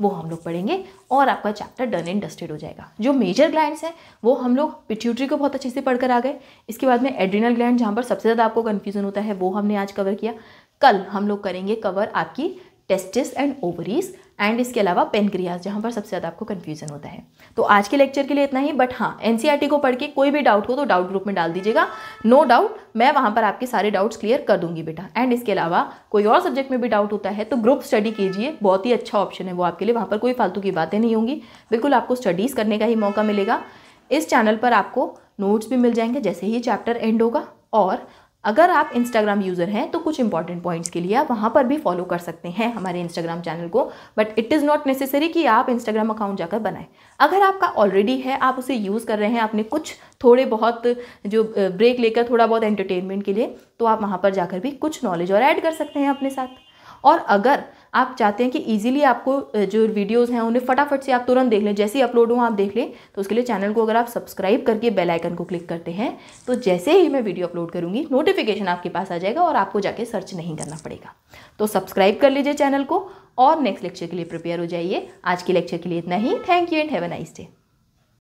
वो हम लोग पढ़ेंगे और आपका चैप्टर डन एंड डस्टेड हो जाएगा जो मेजर ग्लैंड्स हैं वो हम लोग पिट्यूटरी को बहुत अच्छे से पढ़कर आ गए इसके बाद में एड्रिनल ग्लैंड जहाँ पर सबसे ज़्यादा आपको कन्फ्यूजन होता है वो हमने आज कवर किया कल हम लोग करेंगे कवर आपकी टेस्टिस एंड ओवरीज एंड इसके अलावा पेनक्रियाज जहाँ पर सबसे ज़्यादा आपको कन्फ्यूजन होता है तो आज के लेक्चर के लिए इतना ही बट हाँ एन e को पढ़ के कोई भी डाउट हो तो डाउट ग्रुप में डाल दीजिएगा नो डाउट मैं वहाँ पर आपके सारे डाउट्स क्लियर कर दूंगी बेटा एंड इसके अलावा कोई और सब्जेक्ट में भी डाउट होता है तो ग्रुप स्टडी कीजिए बहुत ही अच्छा ऑप्शन है वो आपके लिए वहाँ पर कोई फालतू की बातें नहीं होंगी बिल्कुल आपको स्टडीज़ करने का ही मौका मिलेगा इस चैनल पर आपको नोट्स भी मिल जाएंगे जैसे ही चैप्टर एंड होगा और अगर आप इंस्टाग्राम यूज़र हैं तो कुछ इंपॉर्टेंट पॉइंट्स के लिए आप वहाँ पर भी फॉलो कर सकते हैं हमारे इंस्टाग्राम चैनल को but it is not necessary कि आप इंस्टाग्राम अकाउंट जाकर बनाएं अगर आपका ऑलरेडी है आप उसे यूज़ कर रहे हैं आपने कुछ थोड़े बहुत जो ब्रेक लेकर थोड़ा बहुत एंटरटेनमेंट के लिए तो आप वहाँ पर जाकर भी कुछ नॉलेज और ऐड कर सकते हैं अपने साथ और अगर आप चाहते हैं कि ईजिली आपको जो वीडियोज़ हैं उन्हें फटाफट से आप तुरंत देख लें जैसे ही अपलोड हूँ आप देख लें तो उसके लिए चैनल को अगर आप सब्सक्राइब करके बेलाइकन को क्लिक करते हैं तो जैसे ही मैं वीडियो अपलोड करूँगी नोटिफिकेशन आपके पास आ जाएगा और आपको जाके सर्च नहीं करना पड़ेगा तो सब्सक्राइब कर लीजिए चैनल को और नेक्स्ट लेक्चर के लिए प्रिपेयर हो जाइए आज के लेक्चर के लिए इतना ही thank you and have a nice day